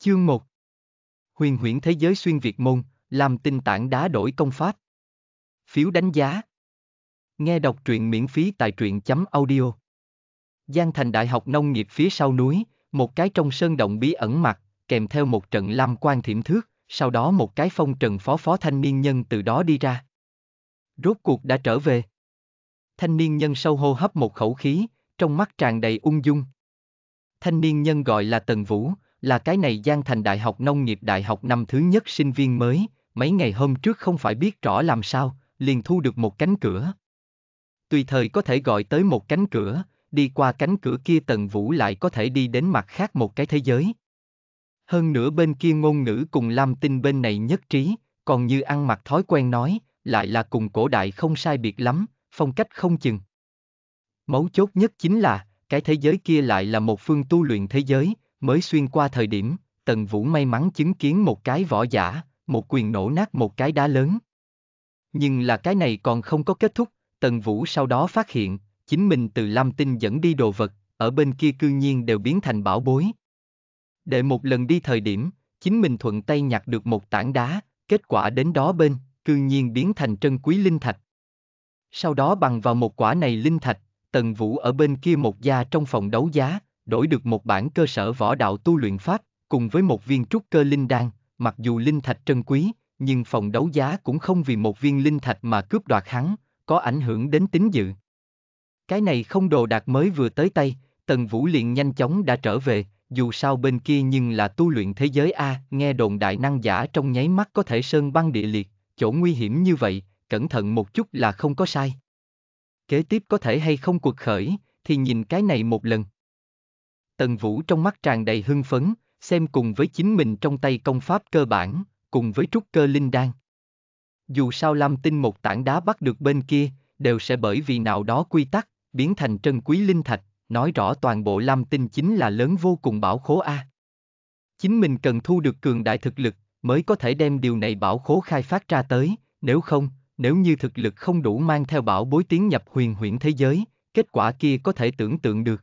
Chương 1 Huyền huyễn thế giới xuyên Việt môn, làm tinh tảng đá đổi công pháp. Phiếu đánh giá Nghe đọc truyện miễn phí tại truyện chấm audio. Giang thành đại học nông nghiệp phía sau núi, một cái trong sơn động bí ẩn mặt, kèm theo một trận lam quan thiểm thước, sau đó một cái phong trần phó phó thanh niên nhân từ đó đi ra. Rốt cuộc đã trở về. Thanh niên nhân sâu hô hấp một khẩu khí, trong mắt tràn đầy ung dung. Thanh niên nhân gọi là Tần Vũ, là cái này Giang Thành Đại học Nông nghiệp Đại học năm thứ nhất sinh viên mới, mấy ngày hôm trước không phải biết rõ làm sao, liền thu được một cánh cửa. Tùy thời có thể gọi tới một cánh cửa, đi qua cánh cửa kia Tần Vũ lại có thể đi đến mặt khác một cái thế giới. Hơn nữa bên kia ngôn ngữ cùng Lam Tinh bên này nhất trí, còn như ăn mặc thói quen nói, lại là cùng cổ đại không sai biệt lắm, phong cách không chừng. Mấu chốt nhất chính là, cái thế giới kia lại là một phương tu luyện thế giới, Mới xuyên qua thời điểm, Tần Vũ may mắn chứng kiến một cái võ giả, một quyền nổ nát một cái đá lớn. Nhưng là cái này còn không có kết thúc, Tần Vũ sau đó phát hiện, chính mình từ Lam Tinh dẫn đi đồ vật, ở bên kia cư nhiên đều biến thành bảo bối. Để một lần đi thời điểm, chính mình thuận tay nhặt được một tảng đá, kết quả đến đó bên, cư nhiên biến thành trân quý linh thạch. Sau đó bằng vào một quả này linh thạch, Tần Vũ ở bên kia một gia trong phòng đấu giá, đổi được một bản cơ sở võ đạo tu luyện pháp, cùng với một viên trúc cơ linh đan, mặc dù linh thạch trân quý, nhưng phòng đấu giá cũng không vì một viên linh thạch mà cướp đoạt hắn, có ảnh hưởng đến tính dự. Cái này không đồ đạc mới vừa tới tay, Tần Vũ liền nhanh chóng đã trở về, dù sao bên kia nhưng là tu luyện thế giới A, nghe đồn đại năng giả trong nháy mắt có thể sơn băng địa liệt, chỗ nguy hiểm như vậy, cẩn thận một chút là không có sai. Kế tiếp có thể hay không cuộc khởi, thì nhìn cái này một lần. Tần Vũ trong mắt tràn đầy hưng phấn, xem cùng với chính mình trong tay công pháp cơ bản, cùng với trúc cơ linh đan. Dù sao Lam Tinh một tảng đá bắt được bên kia, đều sẽ bởi vì nào đó quy tắc, biến thành trân quý linh thạch, nói rõ toàn bộ Lam Tinh chính là lớn vô cùng bảo khố A. Chính mình cần thu được cường đại thực lực, mới có thể đem điều này bảo khố khai phát ra tới, nếu không, nếu như thực lực không đủ mang theo bảo bối tiến nhập huyền huyễn thế giới, kết quả kia có thể tưởng tượng được.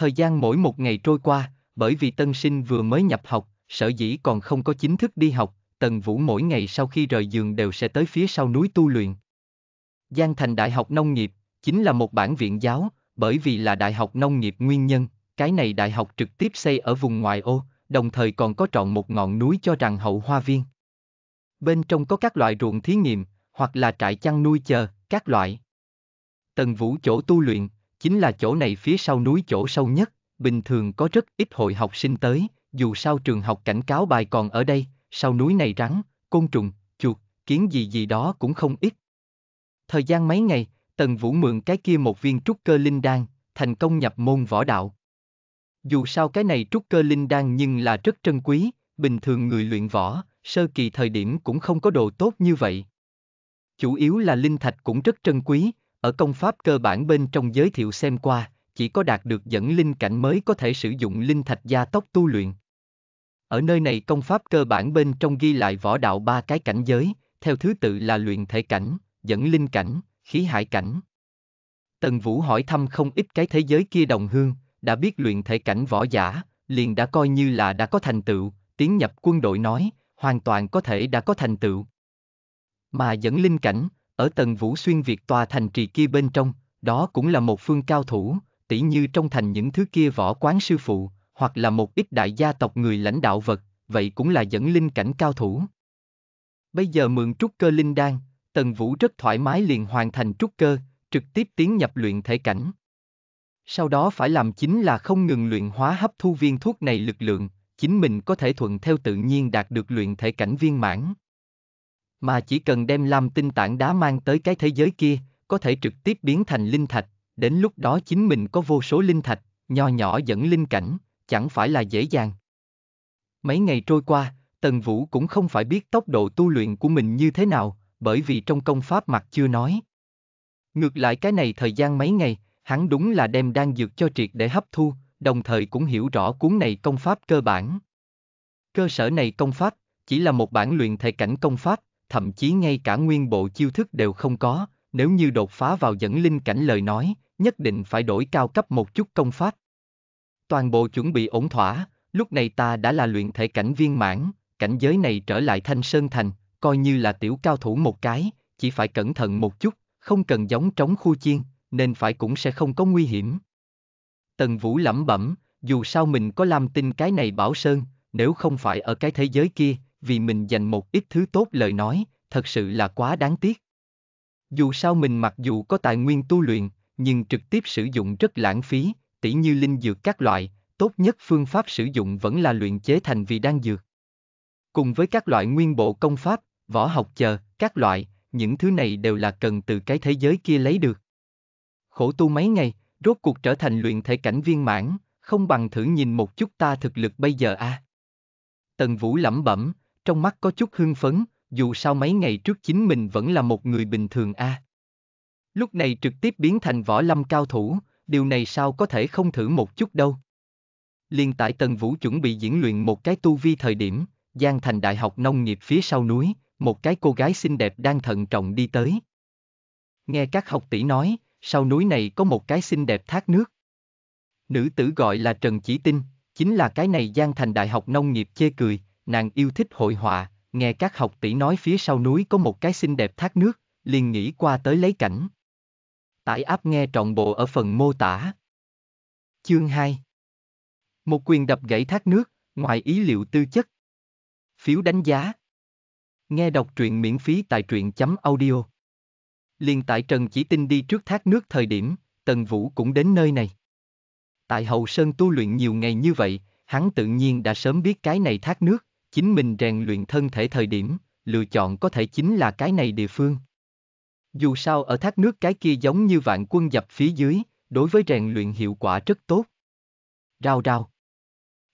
Thời gian mỗi một ngày trôi qua, bởi vì tân sinh vừa mới nhập học, sở dĩ còn không có chính thức đi học, Tần Vũ mỗi ngày sau khi rời giường đều sẽ tới phía sau núi tu luyện. Giang Thành Đại học Nông nghiệp, chính là một bản viện giáo, bởi vì là Đại học Nông nghiệp nguyên nhân, cái này đại học trực tiếp xây ở vùng ngoại ô, đồng thời còn có trọn một ngọn núi cho rằng hậu hoa viên. Bên trong có các loại ruộng thí nghiệm, hoặc là trại chăn nuôi chờ, các loại. Tần Vũ chỗ tu luyện, chính là chỗ này phía sau núi chỗ sâu nhất, bình thường có rất ít hội học sinh tới, dù sao trường học cảnh cáo bài còn ở đây, sau núi này rắn, côn trùng, chuột, kiến gì gì đó cũng không ít. Thời gian mấy ngày, Tần Vũ mượn cái kia một viên trúc cơ linh đan, thành công nhập môn võ đạo. Dù sao cái này trúc cơ linh đan nhưng là rất trân quý, bình thường người luyện võ, sơ kỳ thời điểm cũng không có đồ tốt như vậy. Chủ yếu là linh thạch cũng rất trân quý, ở công pháp cơ bản bên trong giới thiệu xem qua, chỉ có đạt được dẫn linh cảnh mới có thể sử dụng linh thạch gia tốc tu luyện. Ở nơi này công pháp cơ bản bên trong ghi lại võ đạo ba cái cảnh giới, theo thứ tự là luyện thể cảnh, dẫn linh cảnh, khí hải cảnh. Tần Vũ hỏi thăm không ít cái thế giới kia đồng hương, đã biết luyện thể cảnh võ giả, liền đã coi như là đã có thành tựu, tiến nhập quân đội nói, hoàn toàn có thể đã có thành tựu. Mà dẫn linh cảnh, ở tầng Vũ Xuyên Việt tòa thành trì kia bên trong, đó cũng là một phương cao thủ, tỉ như trong thành những thứ kia võ quán sư phụ, hoặc là một ít đại gia tộc người lãnh đạo vật, vậy cũng là dẫn linh cảnh cao thủ. Bây giờ mượn trúc cơ linh đan, Tần Vũ rất thoải mái liền hoàn thành trúc cơ, trực tiếp tiến nhập luyện thể cảnh. Sau đó phải làm chính là không ngừng luyện hóa hấp thu viên thuốc này lực lượng, chính mình có thể thuận theo tự nhiên đạt được luyện thể cảnh viên mãn. Mà chỉ cần đem lam tinh tảng đá mang tới cái thế giới kia, có thể trực tiếp biến thành linh thạch, đến lúc đó chính mình có vô số linh thạch, nho nhỏ dẫn linh cảnh, chẳng phải là dễ dàng. Mấy ngày trôi qua, Tần Vũ cũng không phải biết tốc độ tu luyện của mình như thế nào, bởi vì trong công pháp mặt chưa nói. Ngược lại cái này thời gian mấy ngày, hắn đúng là đem đan dược cho triệt để hấp thu, đồng thời cũng hiểu rõ cuốn này công pháp cơ bản. Cơ sở này công pháp, chỉ là một bản luyện thể cảnh công pháp, thậm chí ngay cả nguyên bộ chiêu thức đều không có, nếu như đột phá vào dẫn linh cảnh lời nói, nhất định phải đổi cao cấp một chút công pháp. Toàn bộ chuẩn bị ổn thỏa, lúc này ta đã là luyện thể cảnh viên mãn, cảnh giới này trở lại Thanh Sơn Thành, coi như là tiểu cao thủ một cái, chỉ phải cẩn thận một chút, không cần giống trống khu chiên, nên phải cũng sẽ không có nguy hiểm. Tần Vũ lẩm bẩm, dù sao mình có làm tin cái này Bảo Sơn, nếu không phải ở cái thế giới kia, vì mình dành một ít thứ tốt lời nói, thật sự là quá đáng tiếc. Dù sao mình mặc dù có tài nguyên tu luyện, nhưng trực tiếp sử dụng rất lãng phí, tỉ như linh dược các loại, tốt nhất phương pháp sử dụng vẫn là luyện chế thành vì đan dược. Cùng với các loại nguyên bộ công pháp, võ học chờ, các loại, những thứ này đều là cần từ cái thế giới kia lấy được. Khổ tu mấy ngày, rốt cuộc trở thành luyện thể cảnh viên mãn, không bằng thử nhìn một chút ta thực lực bây giờ a. À. Tần Vũ lẩm bẩm, trong mắt có chút hưng phấn, dù sao mấy ngày trước chính mình vẫn là một người bình thường a. À. Lúc này trực tiếp biến thành võ lâm cao thủ, điều này sao có thể không thử một chút đâu. Liên tại Tần Vũ chuẩn bị diễn luyện một cái tu vi thời điểm, Giang Thành Đại học Nông nghiệp phía sau núi, một cái cô gái xinh đẹp đang thận trọng đi tới. Nghe các học tỷ nói, sau núi này có một cái xinh đẹp thác nước. Nữ tử gọi là Trần Chỉ Tinh, chính là cái này Giang Thành Đại học Nông nghiệp chê cười, nàng yêu thích hội họa, nghe các học tỷ nói phía sau núi có một cái xinh đẹp thác nước, liền nghĩ qua tới lấy cảnh. Tải áp nghe trọn bộ ở phần mô tả. Chương 2 Một quyền đập gãy thác nước, ngoài ý liệu tư chất. Phiếu đánh giá Nghe đọc truyện miễn phí tại truyện.audio chấm Liền tại Trần Chỉ Tinh đi trước thác nước thời điểm, Tần Vũ cũng đến nơi này. Tại Hậu Sơn tu luyện nhiều ngày như vậy, hắn tự nhiên đã sớm biết cái này thác nước, chính mình rèn luyện thân thể thời điểm, lựa chọn có thể chính là cái này địa phương. Dù sao ở thác nước cái kia giống như vạn quân dập phía dưới, đối với rèn luyện hiệu quả rất tốt. Rao rao.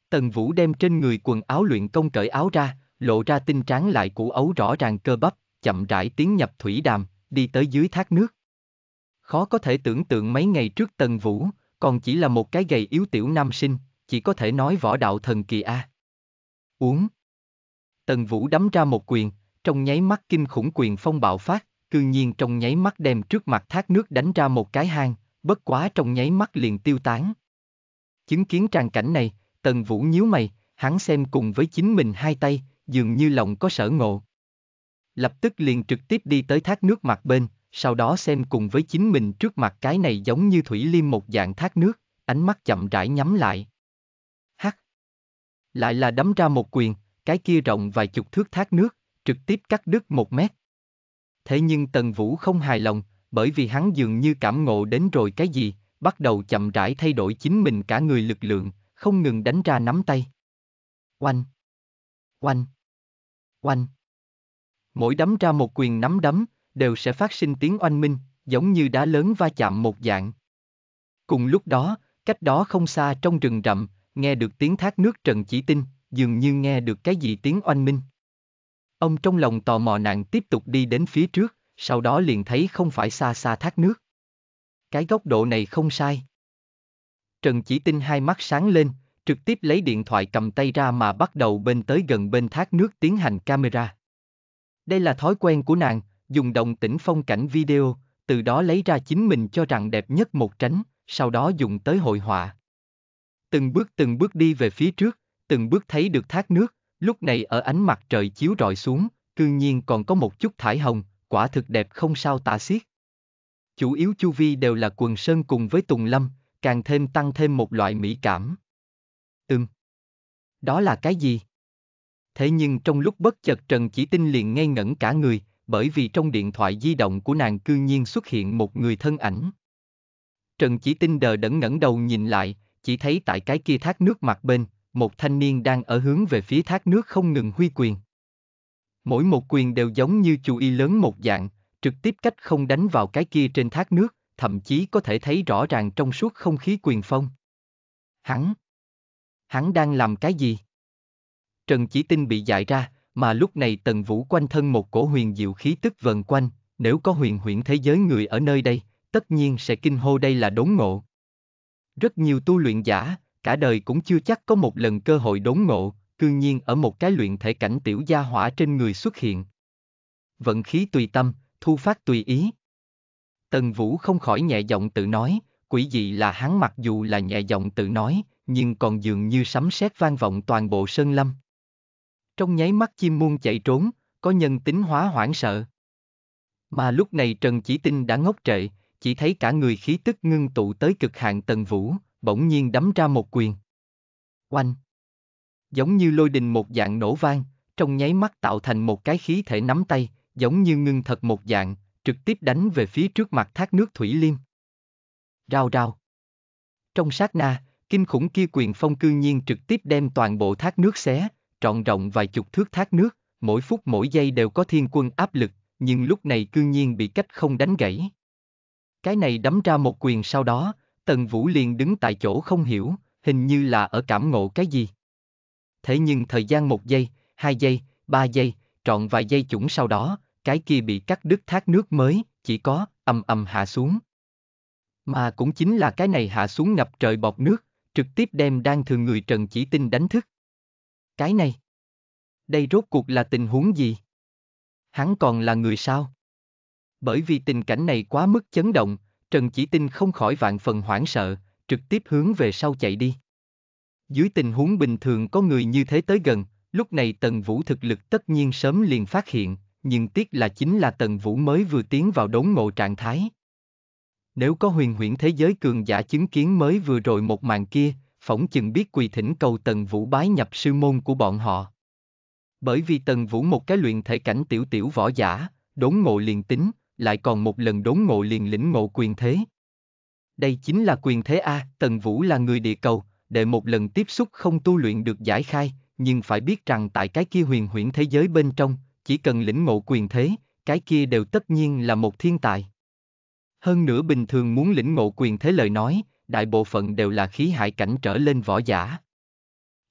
Tần Vũ đem trên người quần áo luyện công cởi áo ra, lộ ra tinh tráng lại củ ấu rõ ràng cơ bắp, chậm rãi tiến nhập thủy đàm, đi tới dưới thác nước. Khó có thể tưởng tượng mấy ngày trước Tần Vũ, còn chỉ là một cái gầy yếu tiểu nam sinh, chỉ có thể nói võ đạo thần kỳ a. Uống, Tần Vũ đấm ra một quyền, trong nháy mắt kinh khủng quyền phong bạo phát, cư nhiên trong nháy mắt đem trước mặt thác nước đánh ra một cái hang, bất quá trong nháy mắt liền tiêu tán. Chứng kiến tràn cảnh này, Tần Vũ nhíu mày, hắn xem cùng với chính mình hai tay, dường như lòng có sở ngộ. Lập tức liền trực tiếp đi tới thác nước mặt bên, sau đó xem cùng với chính mình trước mặt cái này giống như thủy liêm một dạng thác nước, ánh mắt chậm rãi nhắm lại. Hắc! Lại là đấm ra một quyền, cái kia rộng vài chục thước thác nước, trực tiếp cắt đứt một mét. Thế nhưng Tần Vũ không hài lòng, bởi vì hắn dường như cảm ngộ đến rồi cái gì, bắt đầu chậm rãi thay đổi chính mình cả người lực lượng, không ngừng đánh ra nắm tay. Oanh! Oanh! Oanh! Mỗi đấm ra một quyền nắm đấm, đều sẽ phát sinh tiếng oanh minh, giống như đá lớn va chạm một dạng. Cùng lúc đó, cách đó không xa trong rừng rậm, nghe được tiếng thác nước trần chỉ tinh, dường như nghe được cái gì tiếng oanh minh. Ông trong lòng tò mò nàng tiếp tục đi đến phía trước, sau đó liền thấy không phải xa xa thác nước. Cái góc độ này không sai. Trần chỉ tinh hai mắt sáng lên, trực tiếp lấy điện thoại cầm tay ra mà bắt đầu bên tới gần bên thác nước tiến hành camera. Đây là thói quen của nàng, dùng động tĩnh phong cảnh video, từ đó lấy ra chính mình cho rằng đẹp nhất một tránh, sau đó dùng tới hội họa. Từng bước từng bước đi về phía trước, từng bước thấy được thác nước, lúc này ở ánh mặt trời chiếu rọi xuống, cương nhiên còn có một chút thải hồng, quả thực đẹp không sao tả xiết. Chủ yếu chu vi đều là quần sơn cùng với tùng lâm, càng thêm tăng thêm một loại mỹ cảm. Ừm. Đó là cái gì? Thế nhưng trong lúc bất chợt Trần Chỉ Tinh liền ngây ngẩn cả người, bởi vì trong điện thoại di động của nàng cương nhiên xuất hiện một người thân ảnh. Trần Chỉ Tinh đờ đẫn ngẩng đầu nhìn lại, chỉ thấy tại cái kia thác nước mặt bên, một thanh niên đang ở hướng về phía thác nước không ngừng huy quyền. Mỗi một quyền đều giống như chú y lớn một dạng, trực tiếp cách không đánh vào cái kia trên thác nước, thậm chí có thể thấy rõ ràng trong suốt không khí quyền phong. Hắn! Hắn đang làm cái gì? Trần Chỉ Tinh bị dại ra, mà lúc này Tần Vũ quanh thân một cổ huyền diệu khí tức vần quanh, nếu có huyền huyễn thế giới người ở nơi đây, tất nhiên sẽ kinh hô đây là đốn ngộ. Rất nhiều tu luyện giả, cả đời cũng chưa chắc có một lần cơ hội đốn ngộ, cương nhiên ở một cái luyện thể cảnh tiểu gia hỏa trên người xuất hiện. Vận khí tùy tâm, thu phát tùy ý. Tần Vũ không khỏi nhẹ giọng tự nói, quỷ dị là hắn mặc dù là nhẹ giọng tự nói, nhưng còn dường như sấm sét vang vọng toàn bộ sơn lâm. Trong nháy mắt chim muôn chạy trốn, có nhân tính hóa hoảng sợ. Mà lúc này Trần Chỉ Tinh đã ngốc trệ, chỉ thấy cả người khí tức ngưng tụ tới cực hạn Tần Vũ, bỗng nhiên đấm ra một quyền. Oanh! Giống như lôi đình một dạng nổ vang, trong nháy mắt tạo thành một cái khí thể nắm tay, giống như ngưng thật một dạng, trực tiếp đánh về phía trước mặt thác nước Thủy Liêm. Rao rao! Trong sát na, kinh khủng kia quyền phong cư nhiên trực tiếp đem toàn bộ thác nước xé, trọn rộng vài chục thước thác nước, mỗi phút mỗi giây đều có thiên quân áp lực, nhưng lúc này cư nhiên bị cách không đánh gãy. Cái này đấm ra một quyền sau đó, Tần Vũ liền đứng tại chỗ không hiểu, hình như là ở cảm ngộ cái gì. Thế nhưng thời gian một giây, hai giây, ba giây, trọn vài giây chủng sau đó, cái kia bị cắt đứt thác nước mới, chỉ có, ầm ầm hạ xuống. Mà cũng chính là cái này hạ xuống ngập trời bọt nước, trực tiếp đem đang thường người Trần Chỉ Tinh đánh thức. Cái này, đây rốt cuộc là tình huống gì? Hắn còn là người sao? Bởi vì tình cảnh này quá mức chấn động, Trần Chỉ Tinh không khỏi vạn phần hoảng sợ, trực tiếp hướng về sau chạy đi. Dưới tình huống bình thường có người như thế tới gần, lúc này Tần Vũ thực lực tất nhiên sớm liền phát hiện, nhưng tiếc là chính là Tần Vũ mới vừa tiến vào đốn ngộ trạng thái. Nếu có huyền huyễn thế giới cường giả chứng kiến mới vừa rồi một màn kia, phỏng chừng biết quỳ thỉnh cầu Tần Vũ bái nhập sư môn của bọn họ. Bởi vì Tần Vũ một cái luyện thể cảnh tiểu tiểu võ giả, đốn ngộ liền tính, lại còn một lần đốn ngộ liền lĩnh ngộ quyền thế. Đây chính là quyền thế A, Tần Vũ là người địa cầu, để một lần tiếp xúc không tu luyện được giải khai, nhưng phải biết rằng tại cái kia huyền huyễn thế giới bên trong, chỉ cần lĩnh ngộ quyền thế, cái kia đều tất nhiên là một thiên tài. Hơn nữa bình thường muốn lĩnh ngộ quyền thế lời nói, đại bộ phận đều là khí hải cảnh trở lên võ giả.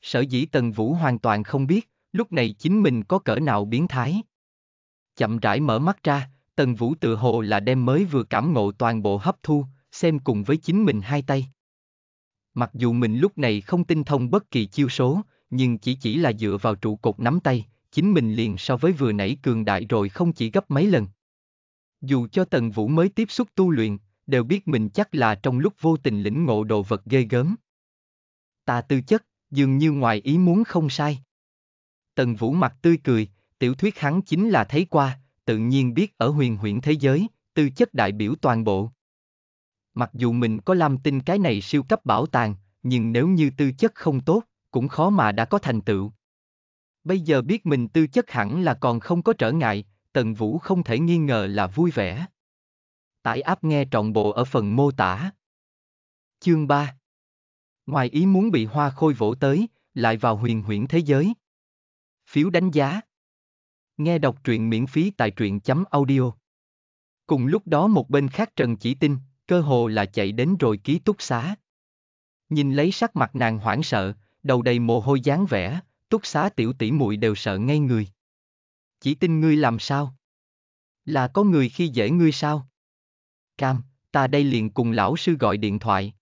Sở dĩ Tần Vũ hoàn toàn không biết, lúc này chính mình có cỡ nào biến thái. Chậm rãi mở mắt ra, Tần Vũ tự hồ là đem mới vừa cảm ngộ toàn bộ hấp thu, xem cùng với chính mình hai tay. Mặc dù mình lúc này không tinh thông bất kỳ chiêu số, nhưng chỉ chỉ là dựa vào trụ cột nắm tay, chính mình liền so với vừa nãy cường đại rồi không chỉ gấp mấy lần. Dù cho Tần Vũ mới tiếp xúc tu luyện, đều biết mình chắc là trong lúc vô tình lĩnh ngộ đồ vật ghê gớm. Ta tư chất, dường như ngoài ý muốn không sai. Tần Vũ mặt tươi cười, tiểu thuyết hắn chính là thấy qua, tự nhiên biết ở huyền huyễn thế giới, tư chất đại biểu toàn bộ. Mặc dù mình có làm tin cái này siêu cấp bảo tàng, nhưng nếu như tư chất không tốt, cũng khó mà đã có thành tựu. Bây giờ biết mình tư chất hẳn là còn không có trở ngại, Tần Vũ không thể nghi ngờ là vui vẻ. Tải áp nghe trọn bộ ở phần mô tả. Chương 3 Ngoài ý muốn bị hoa khôi vỗ tới, lại vào huyền huyễn thế giới. Phiếu đánh giá Nghe đọc truyện miễn phí tại truyện chấm audio. Cùng lúc đó một bên khác Trần Chỉ Tinh, cơ hồ là chạy đến rồi ký túc xá. Nhìn lấy sắc mặt nàng hoảng sợ, đầu đầy mồ hôi dáng vẻ, túc xá tiểu tỷ muội đều sợ ngay người. Chỉ Tinh ngươi làm sao? Là có người khi dễ ngươi sao? Cam, ta đây liền cùng lão sư gọi điện thoại.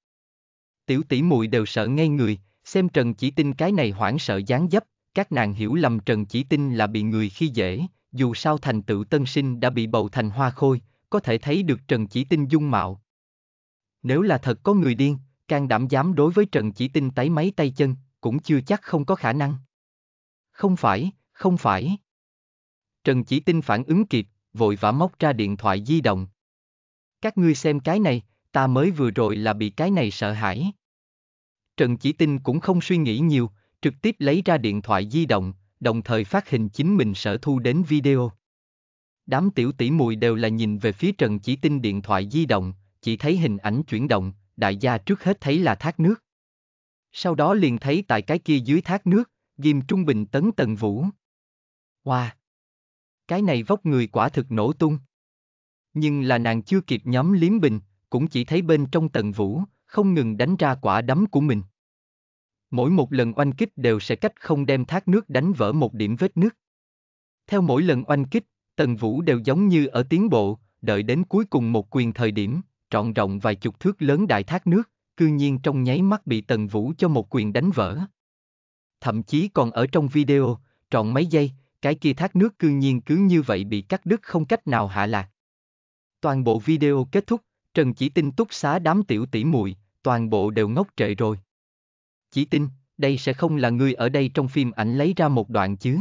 Tiểu tỷ muội đều sợ ngay người, xem Trần Chỉ Tinh cái này hoảng sợ dáng dấp, các nàng hiểu lầm Trần Chỉ Tinh là bị người khi dễ, dù sao thành tựu tân sinh đã bị bầu thành hoa khôi, có thể thấy được Trần Chỉ Tinh dung mạo. Nếu là thật có người điên, can đảm dám đối với Trần Chỉ Tinh tái máy tay chân, cũng chưa chắc không có khả năng. Không phải, không phải. Trần Chỉ Tinh phản ứng kịp, vội vã móc ra điện thoại di động. Các ngươi xem cái này, ta mới vừa rồi là bị cái này sợ hãi. Trần Chỉ Tinh cũng không suy nghĩ nhiều, trực tiếp lấy ra điện thoại di động, đồng thời phát hình chính mình sở thu đến video. Đám tiểu tỷ mùi đều là nhìn về phía Trần Chỉ Tinh điện thoại di động, chỉ thấy hình ảnh chuyển động, đại gia trước hết thấy là thác nước. Sau đó liền thấy tại cái kia dưới thác nước, ghim trung bình tấn tần vũ. Wow! Cái này vóc người quả thực nổ tung. Nhưng là nàng chưa kịp nhóm liếm bình, cũng chỉ thấy bên trong tần vũ, không ngừng đánh ra quả đấm của mình. Mỗi một lần oanh kích đều sẽ cách không đem thác nước đánh vỡ một điểm vết nước. Theo mỗi lần oanh kích, Tần Vũ đều giống như ở tiến bộ, đợi đến cuối cùng một quyền thời điểm, trọn rộng vài chục thước lớn đại thác nước, cư nhiên trong nháy mắt bị Tần Vũ cho một quyền đánh vỡ. Thậm chí còn ở trong video, trọn mấy giây, cái kia thác nước cư nhiên cứ như vậy bị cắt đứt không cách nào hạ lạc. Toàn bộ video kết thúc, Trần chỉ tin túc xá đám tiểu tỷ muội, toàn bộ đều ngốc trệ rồi. Chỉ tin, đây sẽ không là người ở đây trong phim ảnh lấy ra một đoạn chứ.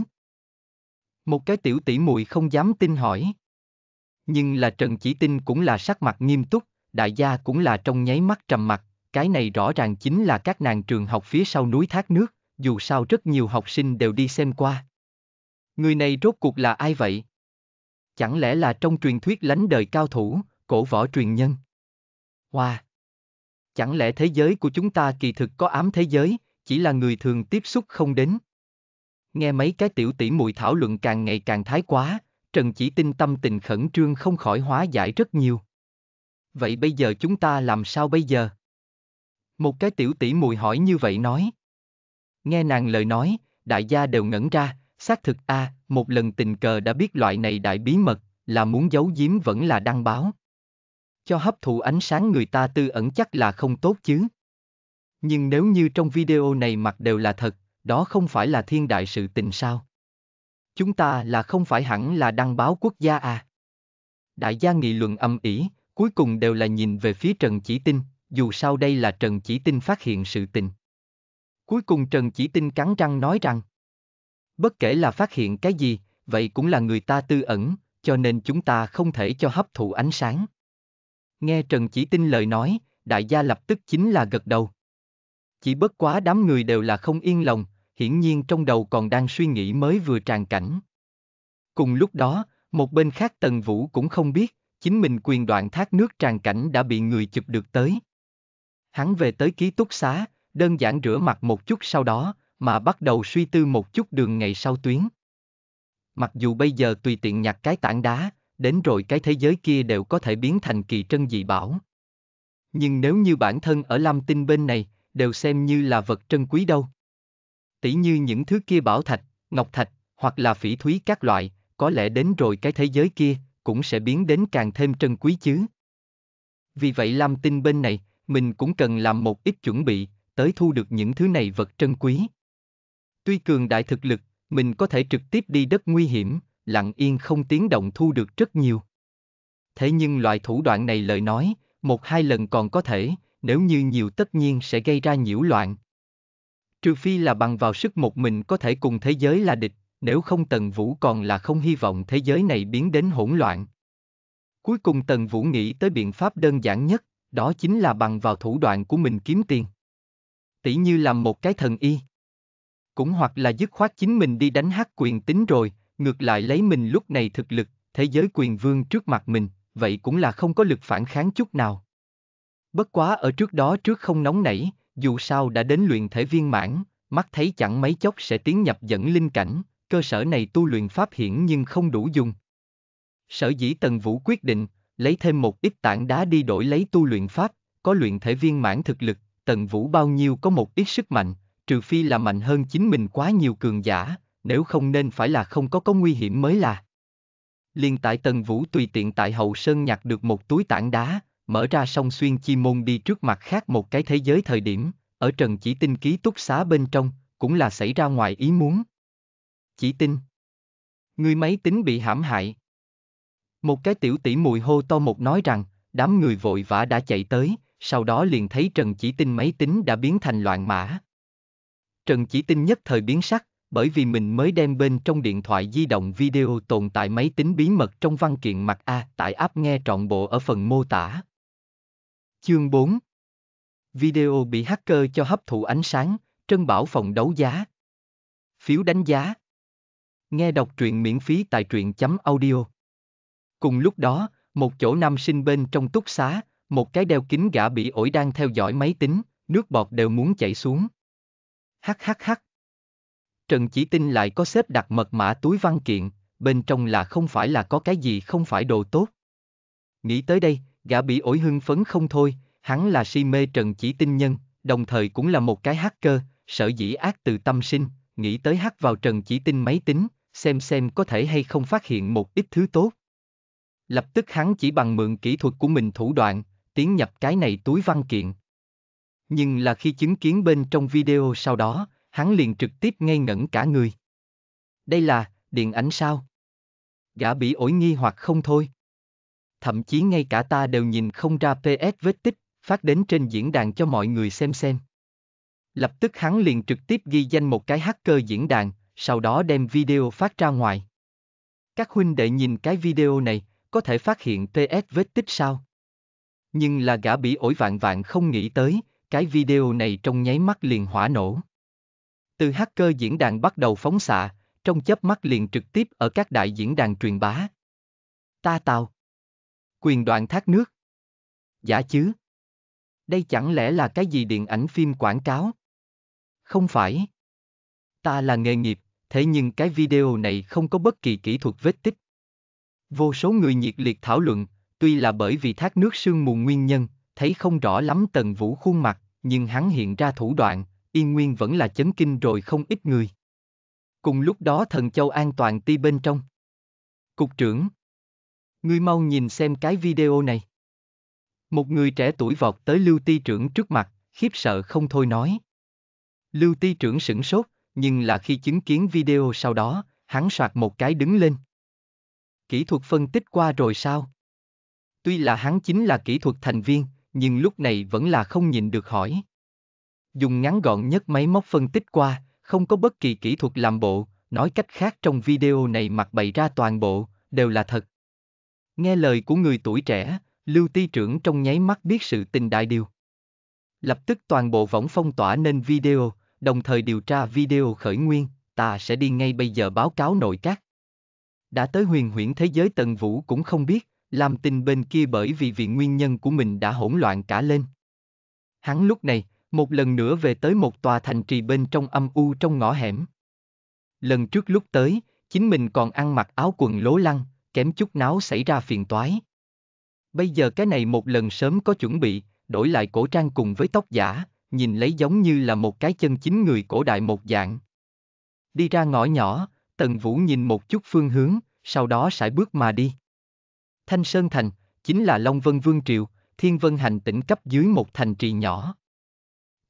Một cái tiểu tỷ muội không dám tin hỏi. Nhưng là Trần Chỉ Tinh cũng là sắc mặt nghiêm túc, đại gia cũng là trong nháy mắt trầm mặt, cái này rõ ràng chính là các nàng trường học phía sau núi thác nước, dù sao rất nhiều học sinh đều đi xem qua. Người này rốt cuộc là ai vậy? Chẳng lẽ là trong truyền thuyết lánh đời cao thủ, cổ võ truyền nhân? Hoa! Wow chẳng lẽ thế giới của chúng ta kỳ thực có ám thế giới, chỉ là người thường tiếp xúc không đến. Nghe mấy cái tiểu tỷ muội thảo luận càng ngày càng thái quá, Trần Chỉ Tinh tâm tình khẩn trương không khỏi hóa giải rất nhiều. Vậy bây giờ chúng ta làm sao bây giờ? Một cái tiểu tỷ muội hỏi như vậy nói. Nghe nàng lời nói, đại gia đều ngẩn ra, xác thực a, à, một lần tình cờ đã biết loại này đại bí mật, là muốn giấu giếm vẫn là đăng báo cho hấp thụ ánh sáng người ta tư ẩn chắc là không tốt chứ. Nhưng nếu như trong video này mặc đều là thật, đó không phải là thiên đại sự tình sao? Chúng ta là không phải hẳn là đăng báo quốc gia à? Đại gia nghị luận âm ỉ, cuối cùng đều là nhìn về phía Trần Chỉ Tinh, dù sao đây là Trần Chỉ Tinh phát hiện sự tình. Cuối cùng Trần Chỉ Tinh cắn răng nói rằng, bất kể là phát hiện cái gì, vậy cũng là người ta tư ẩn, cho nên chúng ta không thể cho hấp thụ ánh sáng. Nghe Trần Chỉ Tinh lời nói, đại gia lập tức chính là gật đầu. Chỉ bất quá đám người đều là không yên lòng, hiển nhiên trong đầu còn đang suy nghĩ mới vừa tràn cảnh. Cùng lúc đó, một bên khác Tần Vũ cũng không biết, chính mình quyền đoạn thác nước tràn cảnh đã bị người chụp được tới. Hắn về tới ký túc xá, đơn giản rửa mặt một chút sau đó, mà bắt đầu suy tư một chút đường ngày sau tuyến. Mặc dù bây giờ tùy tiện nhặt cái tảng đá, đến rồi cái thế giới kia đều có thể biến thành kỳ trân dị bảo. Nhưng nếu như bản thân ở Lam Tinh bên này, đều xem như là vật trân quý đâu. Tỷ như những thứ kia bảo thạch, ngọc thạch, hoặc là phỉ thúy các loại, có lẽ đến rồi cái thế giới kia, cũng sẽ biến đến càng thêm trân quý chứ. Vì vậy Lam Tinh bên này, mình cũng cần làm một ít chuẩn bị, tới thu được những thứ này vật trân quý. Tuy cường đại thực lực, mình có thể trực tiếp đi đất nguy hiểm, lặng yên không tiếng động thu được rất nhiều. Thế nhưng loại thủ đoạn này lời nói, một hai lần còn có thể, nếu như nhiều tất nhiên sẽ gây ra nhiễu loạn. Trừ phi là bằng vào sức một mình có thể cùng thế giới là địch, nếu không Tần Vũ còn là không hy vọng thế giới này biến đến hỗn loạn. Cuối cùng Tần Vũ nghĩ tới biện pháp đơn giản nhất, đó chính là bằng vào thủ đoạn của mình kiếm tiền. Tỷ như làm một cái thần y. Cũng hoặc là dứt khoát chính mình đi đánh hát quyền tính rồi, ngược lại lấy mình lúc này thực lực, thế giới quyền vương trước mặt mình, vậy cũng là không có lực phản kháng chút nào. Bất quá ở trước đó trước không nóng nảy, dù sao đã đến luyện thể viên mãn, mắt thấy chẳng mấy chốc sẽ tiến nhập dẫn linh cảnh, cơ sở này tu luyện pháp hiển nhưng không đủ dùng. Sở dĩ Tần Vũ quyết định, lấy thêm một ít tảng đá đi đổi lấy tu luyện pháp, có luyện thể viên mãn thực lực, Tần Vũ bao nhiêu có một ít sức mạnh, trừ phi là mạnh hơn chính mình quá nhiều cường giả, nếu không nên phải là không có có nguy hiểm mới là. Liên tại Tần Vũ tùy tiện tại hậu sơn nhặt được một túi tảng đá, mở ra song xuyên chi môn đi trước mặt khác một cái thế giới thời điểm, ở trần chỉ tinh ký túc xá bên trong, cũng là xảy ra ngoài ý muốn. Chỉ tinh. Người máy tính bị hãm hại. Một cái tiểu tỷ mùi hô to một nói rằng, đám người vội vã đã chạy tới, sau đó liền thấy Trần Chỉ Tinh máy tính đã biến thành loạn mã. Trần Chỉ Tinh nhất thời biến sắc, bởi vì mình mới đem bên trong điện thoại di động video tồn tại máy tính bí mật trong văn kiện mặt A tại app nghe trọn bộ ở phần mô tả. Chương 4 Video bị hacker cho hấp thụ ánh sáng, trân bảo phòng đấu giá. Phiếu đánh giá Nghe đọc truyện miễn phí tại truyện.audio chấm Cùng lúc đó, một chỗ nam sinh bên trong túc xá, một cái đeo kính gã bị ổi đang theo dõi máy tính, nước bọt đều muốn chảy xuống. Hắc hắc hắc, Trần Chỉ Tinh lại có xếp đặt mật mã túi văn kiện, bên trong là không phải là có cái gì không phải đồ tốt. Nghĩ tới đây, gã bị ổi hưng phấn không thôi, hắn là si mê Trần Chỉ Tinh nhân, đồng thời cũng là một cái hacker, sở dĩ ác từ tâm sinh, nghĩ tới hack vào Trần Chỉ Tinh máy tính, xem xem có thể hay không phát hiện một ít thứ tốt. Lập tức hắn chỉ bằng mượn kỹ thuật của mình thủ đoạn, tiến nhập cái này túi văn kiện. Nhưng là khi chứng kiến bên trong video sau đó, hắn liền trực tiếp ngây ngẩn cả người. Đây là, điện ảnh sao? Gã bị ổi nghi hoặc không thôi. Thậm chí ngay cả ta đều nhìn không ra PS vết tích, phát đến trên diễn đàn cho mọi người xem xem. Lập tức hắn liền trực tiếp ghi danh một cái hacker diễn đàn, sau đó đem video phát ra ngoài. Các huynh đệ nhìn cái video này, có thể phát hiện PS vết tích sao? Nhưng là gã bị ổi vạn vạn không nghĩ tới, cái video này trong nháy mắt liền hỏa nổ. Từ hacker diễn đàn bắt đầu phóng xạ, trong chớp mắt liền trực tiếp ở các đại diễn đàn truyền bá. Ta tào. Quyền đoạn thác nước. Giả chứ. Đây chẳng lẽ là cái gì điện ảnh phim quảng cáo? Không phải. Ta là nghề nghiệp, thế nhưng cái video này không có bất kỳ kỹ thuật vết tích. Vô số người nhiệt liệt thảo luận, tuy là bởi vì thác nước sương mù nguyên nhân, thấy không rõ lắm tần vũ khuôn mặt, nhưng hắn hiện ra thủ đoạn, Y Nguyên vẫn là chấn kinh rồi không ít người. Cùng lúc đó thần châu an toàn ti bên trong. Cục trưởng. Ngươi mau nhìn xem cái video này. Một người trẻ tuổi vọt tới Lưu Ti trưởng trước mặt, khiếp sợ không thôi nói. Lưu Ti trưởng sửng sốt, nhưng là khi chứng kiến video sau đó, hắn soạt một cái đứng lên. Kỹ thuật phân tích qua rồi sao? Tuy là hắn chính là kỹ thuật thành viên, nhưng lúc này vẫn là không nhìn được hỏi dùng ngắn gọn nhất máy móc phân tích qua, không có bất kỳ kỹ thuật làm bộ, nói cách khác trong video này mặc bày ra toàn bộ, đều là thật. Nghe lời của người tuổi trẻ, Lưu Ti trưởng trong nháy mắt biết sự tình đại điều. Lập tức toàn bộ võng phong tỏa nên video, đồng thời điều tra video khởi nguyên, ta sẽ đi ngay bây giờ báo cáo nội các. Đã tới huyền huyễn thế giới Tần Vũ cũng không biết, làm tình bên kia bởi vì vì nguyên nhân của mình đã hỗn loạn cả lên. Hắn lúc này, một lần nữa về tới một tòa thành trì bên trong âm u trong ngõ hẻm. Lần trước lúc tới, chính mình còn ăn mặc áo quần lố lăng, kém chút náo xảy ra phiền toái. Bây giờ cái này một lần sớm có chuẩn bị, đổi lại cổ trang cùng với tóc giả, nhìn lấy giống như là một cái chân chính người cổ đại một dạng. Đi ra ngõ nhỏ, Tần Vũ nhìn một chút phương hướng, sau đó sải bước mà đi. Thanh Sơn Thành, chính là Long Vân Vương Triều, Thiên Vân Hành tỉnh cấp dưới một thành trì nhỏ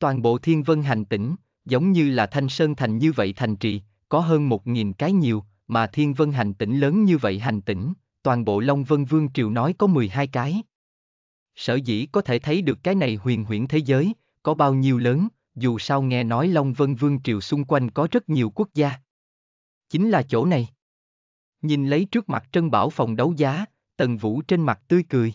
toàn bộ thiên vân hành tỉnh, giống như là thanh sơn thành như vậy thành trì, có hơn một nghìn cái nhiều, mà thiên vân hành tỉnh lớn như vậy hành tỉnh, toàn bộ Long Vân Vương Triều nói có 12 cái. Sở dĩ có thể thấy được cái này huyền huyễn thế giới, có bao nhiêu lớn, dù sao nghe nói Long Vân Vương Triều xung quanh có rất nhiều quốc gia. Chính là chỗ này. Nhìn lấy trước mặt Trân Bảo phòng đấu giá, Tần Vũ trên mặt tươi cười.